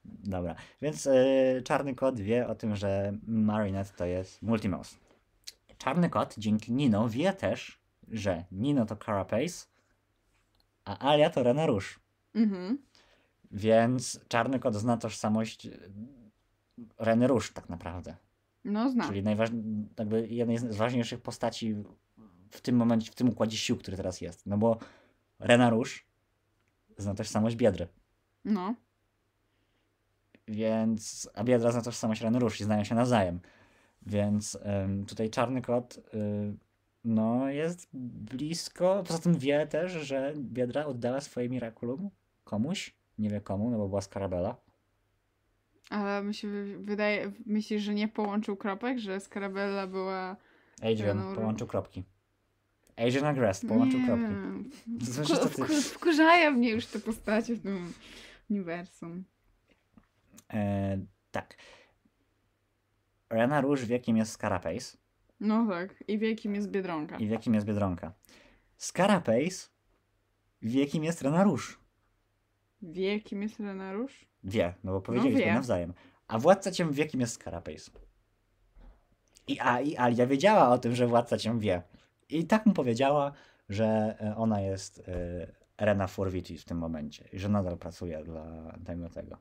Dobra, więc y, czarny kot wie o tym, że Marinette to jest Multimouse. Czarny kot dzięki Nino wie też, że Nino to Carapace, a Alia to Rena Róż. Mhm. Więc czarny kot zna tożsamość e, Reny Róż tak naprawdę. No zna. Czyli jakby jednej z ważniejszych postaci w tym momencie, w tym układzie sił, który teraz jest. No bo Rena Róż zna tożsamość Biedry. No. Więc a biedra zna tożsamość rany rusz i znają się nawzajem. Więc ym, tutaj czarny kot y, no, jest blisko. Poza tym wie też, że biedra oddała swoje Miraculum komuś. Nie wie komu, no bo była Skarabela. Ale mi się wydaje, myślisz, że nie połączył kropek, że Skarabella była. Adrian połączył kropki. Asian Aggress, połączył nie. kropki. Znaczy, Wkur- wkurzają mnie już te postacie w tym uniwersum. E, tak. Rena Róż wie, jakim jest Scarapace. No tak. I wie, jakim jest Biedronka. I wie, jakim jest Biedronka. Scarapace wie, jakim jest Rena Róż. Wie, kim jest Rena Róż? Wie, no bo no powiedzieliśmy no nawzajem. A władca cię wie, jakim jest Scarapace. I, a, I Alia wiedziała o tym, że władca cię wie. I tak mu powiedziała, że e, ona jest y, Rena Forviti w tym momencie. I że nadal pracuje dla tego.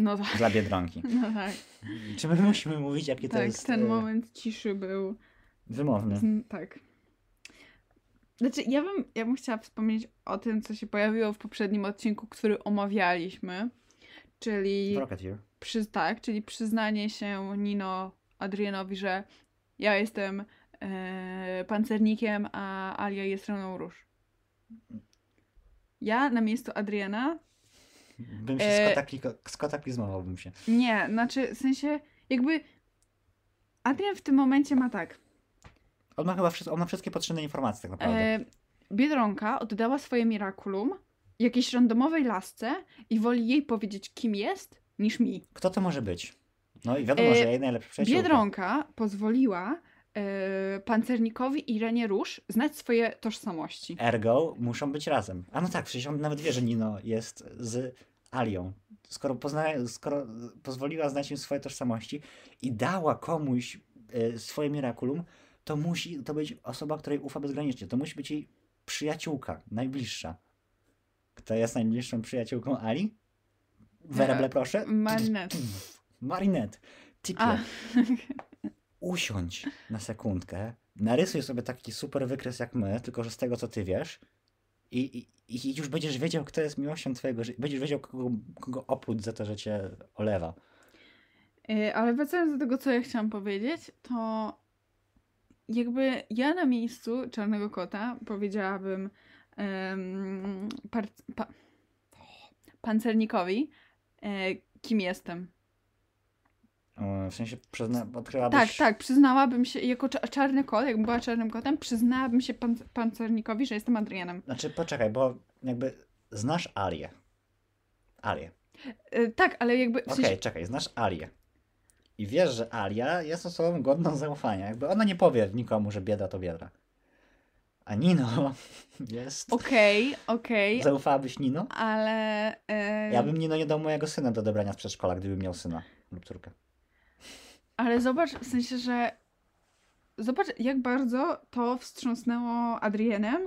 No tak. Dla Biedronki. No tak. Czy my musimy mówić, jakie tak, to jest... Tak, ten y, moment ciszy był... Wymowny. Z, tak. Znaczy, ja bym, ja bym chciała wspomnieć o tym, co się pojawiło w poprzednim odcinku, który omawialiśmy, czyli... Rocketeer. Przy, tak, czyli przyznanie się Nino Adrianowi, że ja jestem e, pancernikiem, a Alia jest Raną Róż. Ja na miejscu Adriana Bym się e... skataklizmowałbym się. Nie, znaczy w sensie jakby Adrian w tym momencie ma tak. On ma chyba wszystko, on ma wszystkie potrzebne informacje tak naprawdę. E... Biedronka oddała swoje Miraculum jakiejś randomowej lasce i woli jej powiedzieć kim jest niż mi. Kto to może być? No i wiadomo, e... że jej najlepszy przyjaciółka. Biedronka pozwoliła e, pancernikowi i Róż znać swoje tożsamości. Ergo muszą być razem. A no tak, przecież on nawet wie, że Nino jest z Alią. Skoro, pozna, skoro pozwoliła znać im swoje tożsamości i dała komuś y, swoje mirakulum, to musi to być osoba, której ufa bezgranicznie. To musi być jej przyjaciółka, najbliższa. Kto jest najbliższą przyjaciółką Ali? Werable, proszę. Marinette. Marinette. Tipie. Usiądź na sekundkę, narysuj sobie taki super wykres jak my, tylko że z tego co ty wiesz, i, i, i już będziesz wiedział, kto jest miłością twojego życia. Będziesz wiedział, kogo, kogo oprócz za to, że cię olewa. Y, ale wracając do tego, co ja chciałam powiedzieć, to jakby ja na miejscu Czarnego Kota powiedziałabym um, par, pa, pancernikowi, e, kim jestem. E, w sensie przyzna, odkryłabyś... Tak, tak, przyznałabym się, jako czarny kot, jak była czarnym kotem, przyznałabym się pan, pancernikowi, że jestem Adrianem. Znaczy, poczekaj, bo jakby znasz Alię. Alię. Yy, tak, ale jakby... W sensie... Okej, okay, czekaj, znasz Alię. I wiesz, że Alia jest osobą godną zaufania. Jakby ona nie powie nikomu, że bieda to biedra A Nino jest. Okej, okay, okej. Okay. Zaufałabyś Nino? Ale. Yy... Ja bym Nino nie dał mojego syna do odebrania z przedszkola, gdybym miał syna lub córkę. Ale zobacz, w sensie, że zobacz, jak bardzo to wstrząsnęło Adrienem,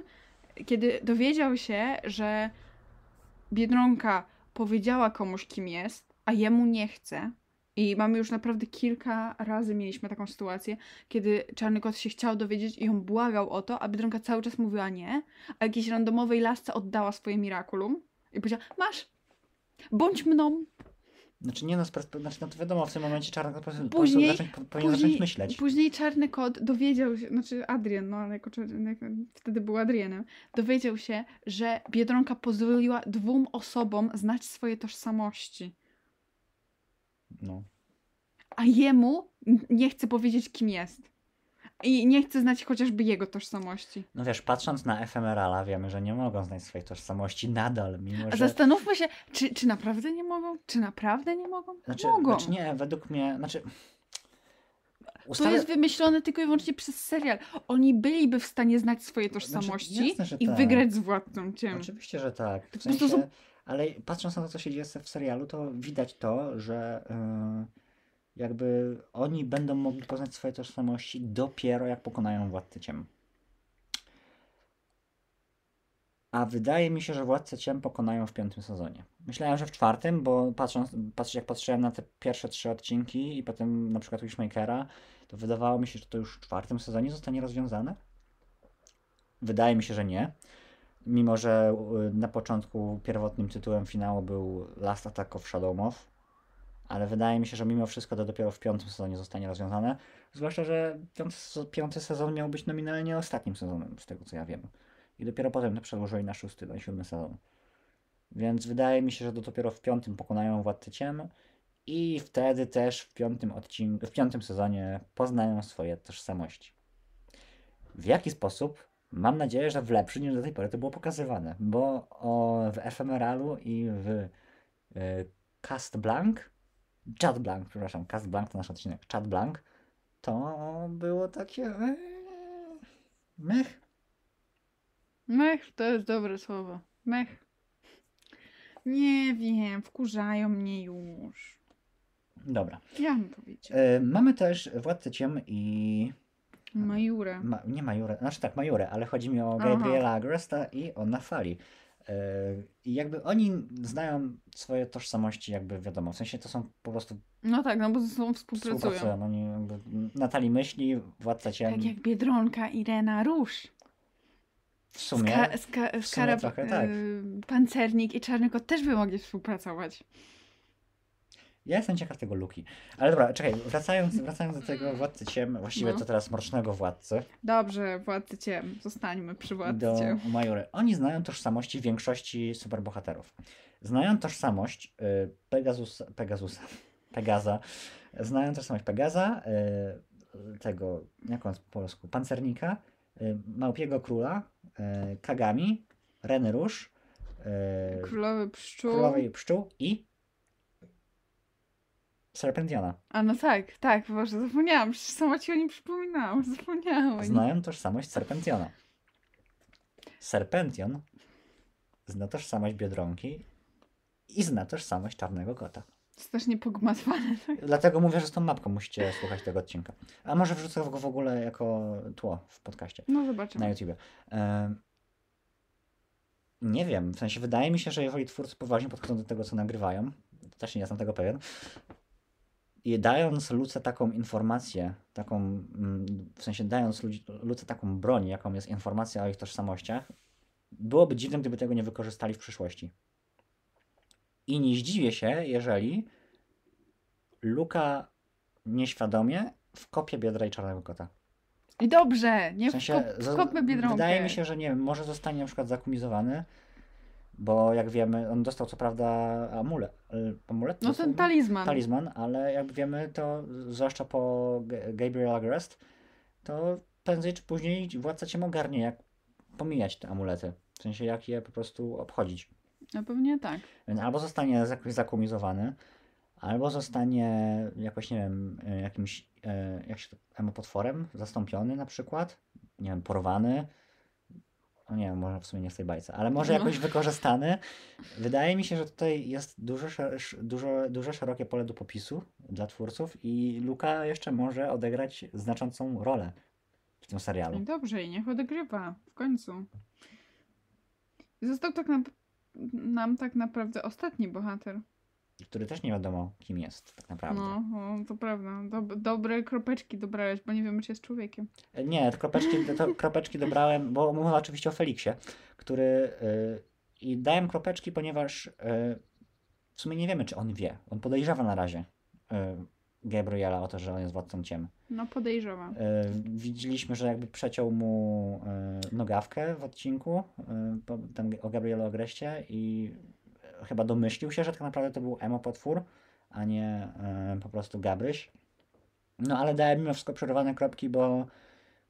kiedy dowiedział się, że Biedronka powiedziała komuś, kim jest, a jemu nie chce. I mamy już naprawdę kilka razy mieliśmy taką sytuację, kiedy czarny kot się chciał dowiedzieć i ją błagał o to, a Biedronka cały czas mówiła nie, a jakiejś randomowej lasce oddała swoje mirakulum i powiedziała: Masz, bądź mną, znaczy nie no, znaczy, no to wiadomo, w tym momencie czarny kod później, po zacząć, po, powinien później, zacząć myśleć. Później czarny kod dowiedział się, znaczy Adrian, no ale jako, no, jako, wtedy był Adrianem, dowiedział się, że Biedronka pozwoliła dwóm osobom znać swoje tożsamości. No. A jemu nie chce powiedzieć, kim jest. I nie chce znać chociażby jego tożsamości. No wiesz, patrząc na Efemerala, wiemy, że nie mogą znać swojej tożsamości nadal, mimo że... Zastanówmy się, czy, czy naprawdę nie mogą? Czy naprawdę nie mogą? Znaczy, mogą. Znaczy nie, według mnie, znaczy... To jest wymyślone tylko i wyłącznie przez serial. Oni byliby w stanie znać swoje znaczy, tożsamości znaczy, jasne, i tak. wygrać z władcą ciem. Oczywiście, że tak. W sensie, ale patrząc na to, co się dzieje w serialu, to widać to, że... Yy jakby oni będą mogli poznać swoje tożsamości dopiero jak pokonają władcę ciem. A wydaje mi się, że władcę ciem pokonają w piątym sezonie. Myślałem, że w czwartym, bo patrząc, patrząc jak patrzyłem na te pierwsze trzy odcinki i potem na przykład Wishmakera, to wydawało mi się, że to już w czwartym sezonie zostanie rozwiązane. Wydaje mi się, że nie. Mimo, że y, na początku pierwotnym tytułem finału był Last Attack of Shadow Moth, ale wydaje mi się, że mimo wszystko to dopiero w piątym sezonie zostanie rozwiązane. Zwłaszcza, że piąty, piąty sezon miał być nominalnie ostatnim sezonem, z tego co ja wiem. I dopiero potem to przełożyli na szósty, na siódmy sezon. Więc wydaje mi się, że to dopiero w piątym pokonają Władcy Ciem i wtedy też w piątym, odcinku, w piątym sezonie poznają swoje tożsamości. W jaki sposób? Mam nadzieję, że w lepszy niż do tej pory to było pokazywane, bo o, w Efemeralu i w y, Cast Blank Chad Blank, przepraszam, Cast Blank to nasz odcinek, Chad Blank, to było takie e, mech. Mech to jest dobre słowo. Mech. Nie wiem, wkurzają mnie już. Dobra. Ja bym powiedział. E, mamy też Władcę Ciem i... Majurę. Ma, nie Majurę, znaczy tak, Majurę, ale chodzi mi o Gabriela Agresta i Ona Fali. E, I jakby oni znają swoje tożsamości, jakby wiadomo, w sensie to są po prostu. No tak, no bo ze sobą współpracują. Oni no jakby Natali myśli, władca ciemny. Tak jak Biedronka, Irena, Róż. W sumie. Ska, ska, skara, w sumie trochę, tak. Y, Pancernik i Czarnyko też by mogli współpracować. Ja jestem ciekaw tego Luki. Ale dobra, czekaj, wracając, wracając do tego Władcy Ciem, właściwie no. to teraz Mrocznego Władcy. Dobrze, Władcy Ciem, zostańmy przy Władcy do Ciem. Majury. Oni znają tożsamości większości superbohaterów. Znają tożsamość y, Pegasus, Pegasusa, Pegaza, znają tożsamość Pegaza, y, tego, jak on po polsku, Pancernika, y, Małpiego Króla, y, Kagami, Reny Róż, y, Królowy Pszczół. Królowej Pszczół i Serpentiana. A no tak, tak, Boże, zapomniałam, przecież sama ci o nim przypominałam, zapomniałam. Znają tożsamość Serpentiana. Serpention zna tożsamość Biedronki i zna tożsamość Czarnego Kota. Strasznie pogmatwane. Tak? Dlatego mówię, że z tą mapką musicie słuchać tego odcinka. A może wrzucę go w ogóle jako tło w podcaście. No zobaczymy. Na YouTubie. E... Nie wiem, w sensie wydaje mi się, że jeżeli twórcy poważnie podchodzą do tego, co nagrywają, też nie jestem tego pewien, i dając luce taką informację, taką, mm, w sensie dając luce taką broń, jaką jest informacja o ich tożsamościach, byłoby dziwnym, gdyby tego nie wykorzystali w przyszłości. I nie zdziwię się, jeżeli Luka nieświadomie wkopie biodra i czarnego kota. I dobrze, nie w sensie, wkop, wkopmy Wydaje mi się, że nie może zostanie na przykład zakumizowany, bo jak wiemy, on dostał co prawda amulet. Y, amulet no ten talizman. Talizman, ale jak wiemy, to zwłaszcza po Gabriel Agrest, to prędzej czy później władca cię ogarnie, jak pomijać te amulety. W sensie, jak je po prostu obchodzić. No pewnie tak. Więc albo zostanie zakumizowany, albo zostanie jakoś, nie wiem, y, jakimś, y, jak się to, emopotworem zastąpiony na przykład, nie wiem, porwany, no nie wiem, może w sumie nie w tej bajce, ale może no. jakoś wykorzystany. Wydaje mi się, że tutaj jest dużo, dużo, dużo szerokie pole do popisu dla twórców i Luka jeszcze może odegrać znaczącą rolę w tym serialu. dobrze, i niech odegrywa w końcu. Został tak na... nam tak naprawdę ostatni bohater który też nie wiadomo, kim jest tak naprawdę. No, no to prawda. Dob dobre kropeczki dobrałeś, bo nie wiemy, czy jest człowiekiem. E, nie, kropeczki, to, kropeczki dobrałem, bo mówię oczywiście o Feliksie, który... Yy, I dałem kropeczki, ponieważ yy, w sumie nie wiemy, czy on wie. On podejrzewa na razie yy, Gabriela o to, że on jest władcą ciem. No, podejrzewa. widzieliśmy, że jakby przeciął mu nogawkę w odcinku, po, tam o Gabrielu Ogreście i chyba domyślił się, że tak naprawdę to był emo potwór, a nie e, po prostu Gabryś. No ale daje mimo wszystko przerwane kropki, bo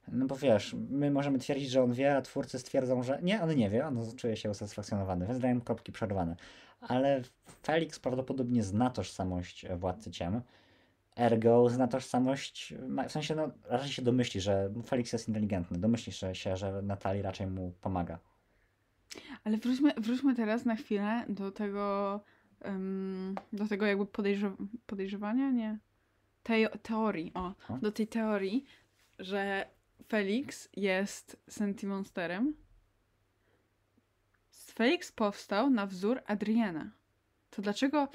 no bo wiesz, my możemy twierdzić, że on wie, a twórcy stwierdzą, że nie, on nie wie, on czuje się usatysfakcjonowany, więc dają kropki przerwane. Ale Felix prawdopodobnie zna tożsamość e, Władcy Ciem, ergo zna tożsamość, w sensie no, raczej się domyśli, że Felix jest inteligentny, domyśli się, że Natalii raczej mu pomaga. Ale wróćmy, wróćmy teraz na chwilę do tego, um, do tego jakby podejrz podejrzewania, nie? Teo teorii, o, do tej teorii, że Felix jest Sentimonsterem. Felix powstał na wzór Adriana. To dlaczego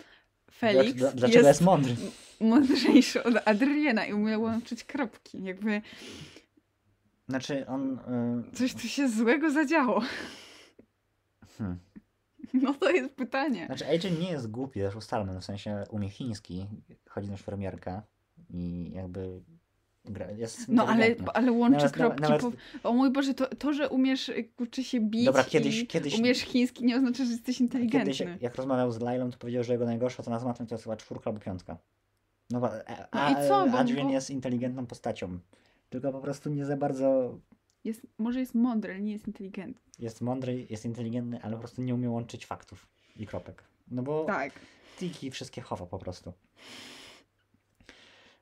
Felix dlaczego jest, jest mądry? mądrzejszy od Adriana i umie łączyć kropki? Jakby... Znaczy on... Y, coś tu się złego zadziało. Hmm. No to jest pytanie. Znaczy AJ nie jest głupi, też ustalmy, w sensie umie chiński, chodzi na szermierkę i jakby no ale, ale łączy nawet, kropki. Nawet... Po... O mój Boże, to, to że umiesz kurczę się bić Dobra, kiedyś, kiedyś... umiesz chiński nie oznacza, że jesteś inteligentny. Kiedyś, jak rozmawiał z Lailą, to powiedział, że jego najgorsza to nazwa to jest chyba czwórka albo piątka. No, e- no a, no i co? Bo, Adrian bo... jest inteligentną postacią. Tylko po prostu nie za bardzo jest, może jest mądry, ale nie jest inteligentny. Jest mądry, jest inteligentny, ale po prostu nie umie łączyć faktów i kropek. No bo tak. tiki wszystkie chowa po prostu.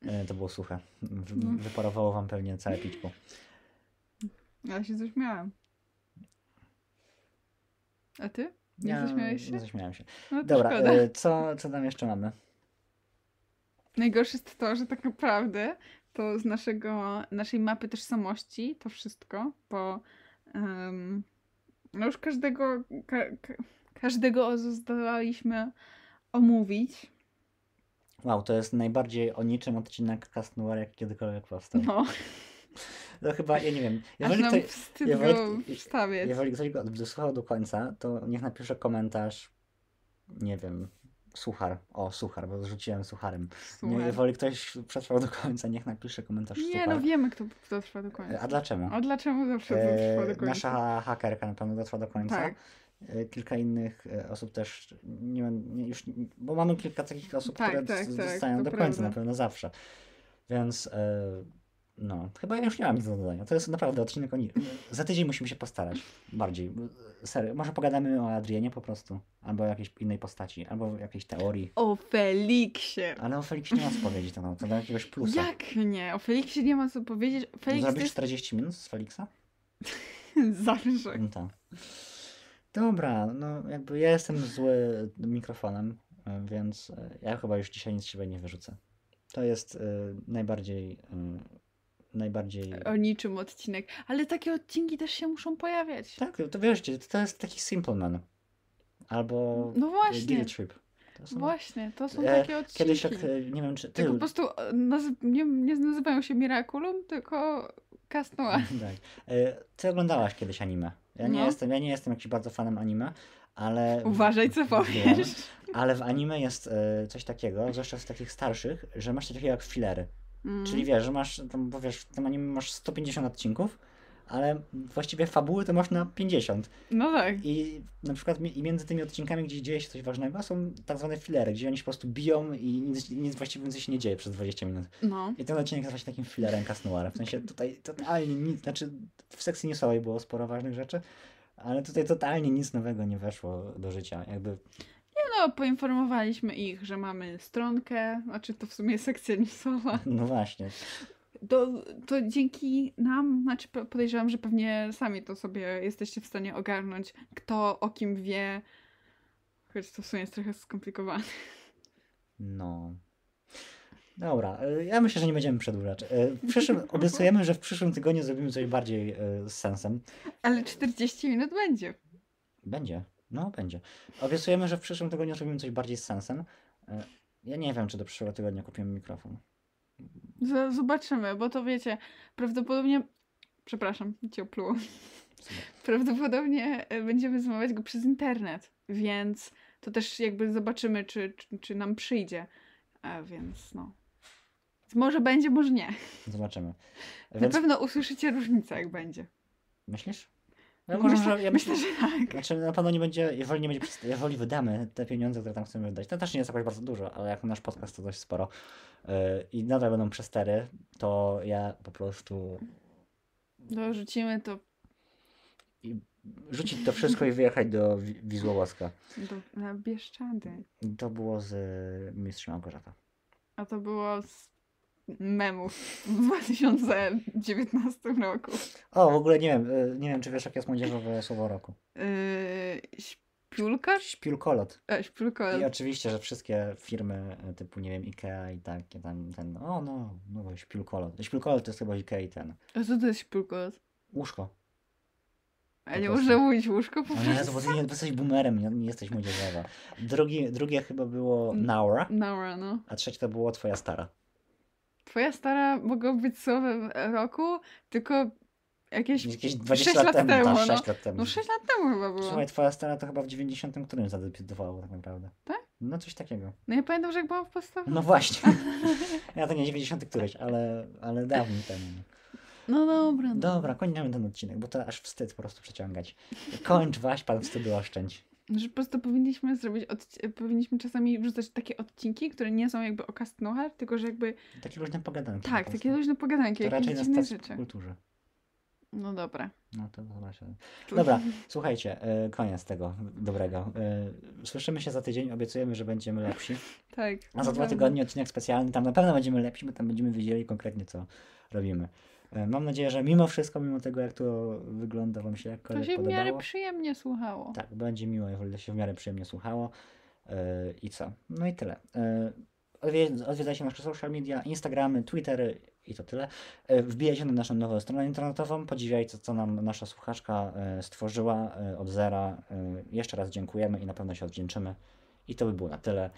E, to było suche. W, no. Wyparowało wam pewnie całe pićku. Ja się zaśmiałam. A ty? Nie ja, zaśmiałeś się? Nie zaśmiałem się. No Dobra, e, co, co tam jeszcze mamy? Najgorsze jest to, że tak naprawdę to z naszego, naszej mapy tożsamości to wszystko, bo um, no już każdego, ka, ka, każdego zdołaliśmy omówić. Wow, to jest najbardziej o niczym odcinek Cast Noir, jak kiedykolwiek powstał. No. No chyba, ja nie wiem. Jeżeli ktoś, jeżeli, jeżeli, jeżeli ktoś go dosłuchał do końca, to niech napisze komentarz. Nie wiem, Suchar. O, suchar, bo rzuciłem sucharem. Nie, jeżeli ktoś przetrwał do końca, niech napisze komentarz. Nie, suchar. no wiemy, kto dotrwa do końca. A dlaczego? A dlaczego zawsze e, dotrwa do końca? Nasza hakerka na pewno dotrwa do końca. Tak. E, kilka innych e, osób też, nie, nie, już, bo mamy kilka takich osób, tak, które tak, tak zostają tak, do końca, prawda. na pewno zawsze. Więc. E, no, chyba ja już nie mam nic do dodania. To jest naprawdę odcinek o Za tydzień musimy się postarać bardziej. Serio, może pogadamy o Adrienie po prostu. Albo o jakiejś innej postaci, albo o jakiejś teorii. O Feliksie! Ale o Feliksie nie ma co powiedzieć, to, no, to da jakiegoś plusa. Jak nie? O Feliksie nie ma co powiedzieć. Felix Zrobisz jest... 40 minut z Feliksa? Zawsze. No, tak. Dobra, no jakby ja jestem zły mikrofonem, więc ja chyba już dzisiaj nic z siebie nie wyrzucę. To jest y, najbardziej y, najbardziej. O niczym odcinek. Ale takie odcinki też się muszą pojawiać. Tak, to wierzcie, to jest taki Simple Man. Albo no e, właśnie. Trip. To są... Właśnie, to są e, takie odcinki. Kiedyś jak, e, nie wiem czy... Ty... Tylko po prostu naz- nie, nie nazywają się Miraculum, tylko Casnoa. tak. Ty oglądałaś kiedyś anime. Ja nie, no. jestem, ja nie jestem jakiś bardzo fanem anime, ale... Uważaj, co powiesz. ale w anime jest coś takiego, zwłaszcza z takich starszych, że masz takie jak filery. Czyli mm. wiesz, że masz, tam, bo wiesz, w tym anime masz 150 odcinków, ale właściwie fabuły to masz na 50. No tak. I na przykład mi, i między tymi odcinkami, gdzie dzieje się coś ważnego, są tak zwane filery, gdzie oni się po prostu biją i nic, nic właściwie się nie dzieje przez 20 minut. No. I ten odcinek jest właśnie takim filerem kasnuara. W sensie tutaj totalnie nic, znaczy w sekcji newsowej było sporo ważnych rzeczy, ale tutaj totalnie nic nowego nie weszło do życia. Jakby no, poinformowaliśmy ich, że mamy stronkę, znaczy to w sumie sekcja newsowa. No właśnie. To, to dzięki nam, znaczy podejrzewam, że pewnie sami to sobie jesteście w stanie ogarnąć, kto o kim wie, choć to w sumie jest trochę skomplikowane. No. Dobra, e, ja myślę, że nie będziemy przedłużać. E, w przyszłym, obiecujemy, że w przyszłym tygodniu zrobimy coś bardziej e, z sensem. Ale 40 minut będzie. Będzie. No, będzie. Obiecujemy, że w przyszłym tygodniu zrobimy coś bardziej z sensem. E, ja nie wiem, czy do przyszłego tygodnia kupimy mikrofon. Z- Zobaczymy, bo to wiecie, prawdopodobnie. Przepraszam, cię opluło. Prawdopodobnie e, będziemy zmawiać go przez internet, więc to też jakby zobaczymy, czy, czy, czy nam przyjdzie. A e, więc no. Może będzie, może nie. Zobaczymy. Więc... Na pewno usłyszycie różnicę, jak będzie. Myślisz? No, myślę, ja myślę, że tak. Znaczy na pewno nie będzie, jeżeli nie będzie, jeżeli wydamy te pieniądze, które tam chcemy wydać, to też nie jest jakoś bardzo dużo, ale jak nasz podcast to dość sporo yy, i nadal będą przestery, to ja po prostu... Dorzucimy no, to... I rzucić to wszystko i wyjechać do Wizłowoska. Do, na Bieszczady. To było z Mistrzem Małgorzata. A to było z memów w 2019 roku. O, w ogóle nie wiem, e, nie wiem, czy wiesz, jakie jest młodzieżowe słowo roku. Yy, śpiulkarz? Śpiulkolot. A, śpiulkolot. I oczywiście, że wszystkie firmy e, typu, nie wiem, Ikea i takie tam, ten, o no, no, no śpiulkolot. Śpiulkolot to jest chyba Ikea i ten. A co to jest śpiulkolot? Łóżko. A nie można mówić łóżko po prostu? Nie, bo ty nie, jesteś boomerem, nie, nie jesteś młodzieżowa. Drugi, drugie chyba było Naura. Naura, no. A trzecie to było twoja stara twoja stara mogą być słowem roku, tylko jakieś, no, jakieś 20 6 lat, lat temu. temu tak, no. 6 lat temu. No 6 lat temu chyba było. Słuchaj, twoja stara to chyba w 90 którym zadebiutowała tak naprawdę. Tak? No coś takiego. No ja pamiętam, że jak byłam w podstawie. No właśnie. ja to nie 90 któryś, ale, ale dawniej temu. No dobra. No. Dobra, kończymy ten odcinek, bo to aż wstyd po prostu przeciągać. Kończ waś, pan wstydu oszczędź że po prostu powinniśmy zrobić, powinniśmy czasami wrzucać takie odcinki, które nie są jakby o cast noir, tylko że jakby... Takie luźne pogadanki. Tak, takie luźne pogadanki, to raczej dziwne rzeczy. kulturze. No dobra. No to właśnie. Dobra, słuchajcie, e, koniec tego dobrego. E, słyszymy się za tydzień, obiecujemy, że będziemy lepsi. Tak. A za dwa tygodnie odcinek specjalny, tam na pewno będziemy lepsi, bo tam będziemy wiedzieli konkretnie, co robimy. E, mam nadzieję, że mimo wszystko, mimo tego jak to wygląda Wam się jakkolwiek To się w miarę przyjemnie słuchało. Tak, będzie miło, jeżeli się w miarę przyjemnie słuchało. Yy, I co? No i tyle. Yy, odwiedzajcie nasze social media, Instagramy, Twittery i to tyle. Yy, wbijajcie na naszą nową stronę internetową, podziwiajcie co nam nasza słuchaczka stworzyła od zera. Jeszcze raz dziękujemy i na pewno się odwdzięczymy. I to by było na tyle.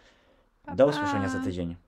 Pa, pa. Do usłyszenia za tydzień.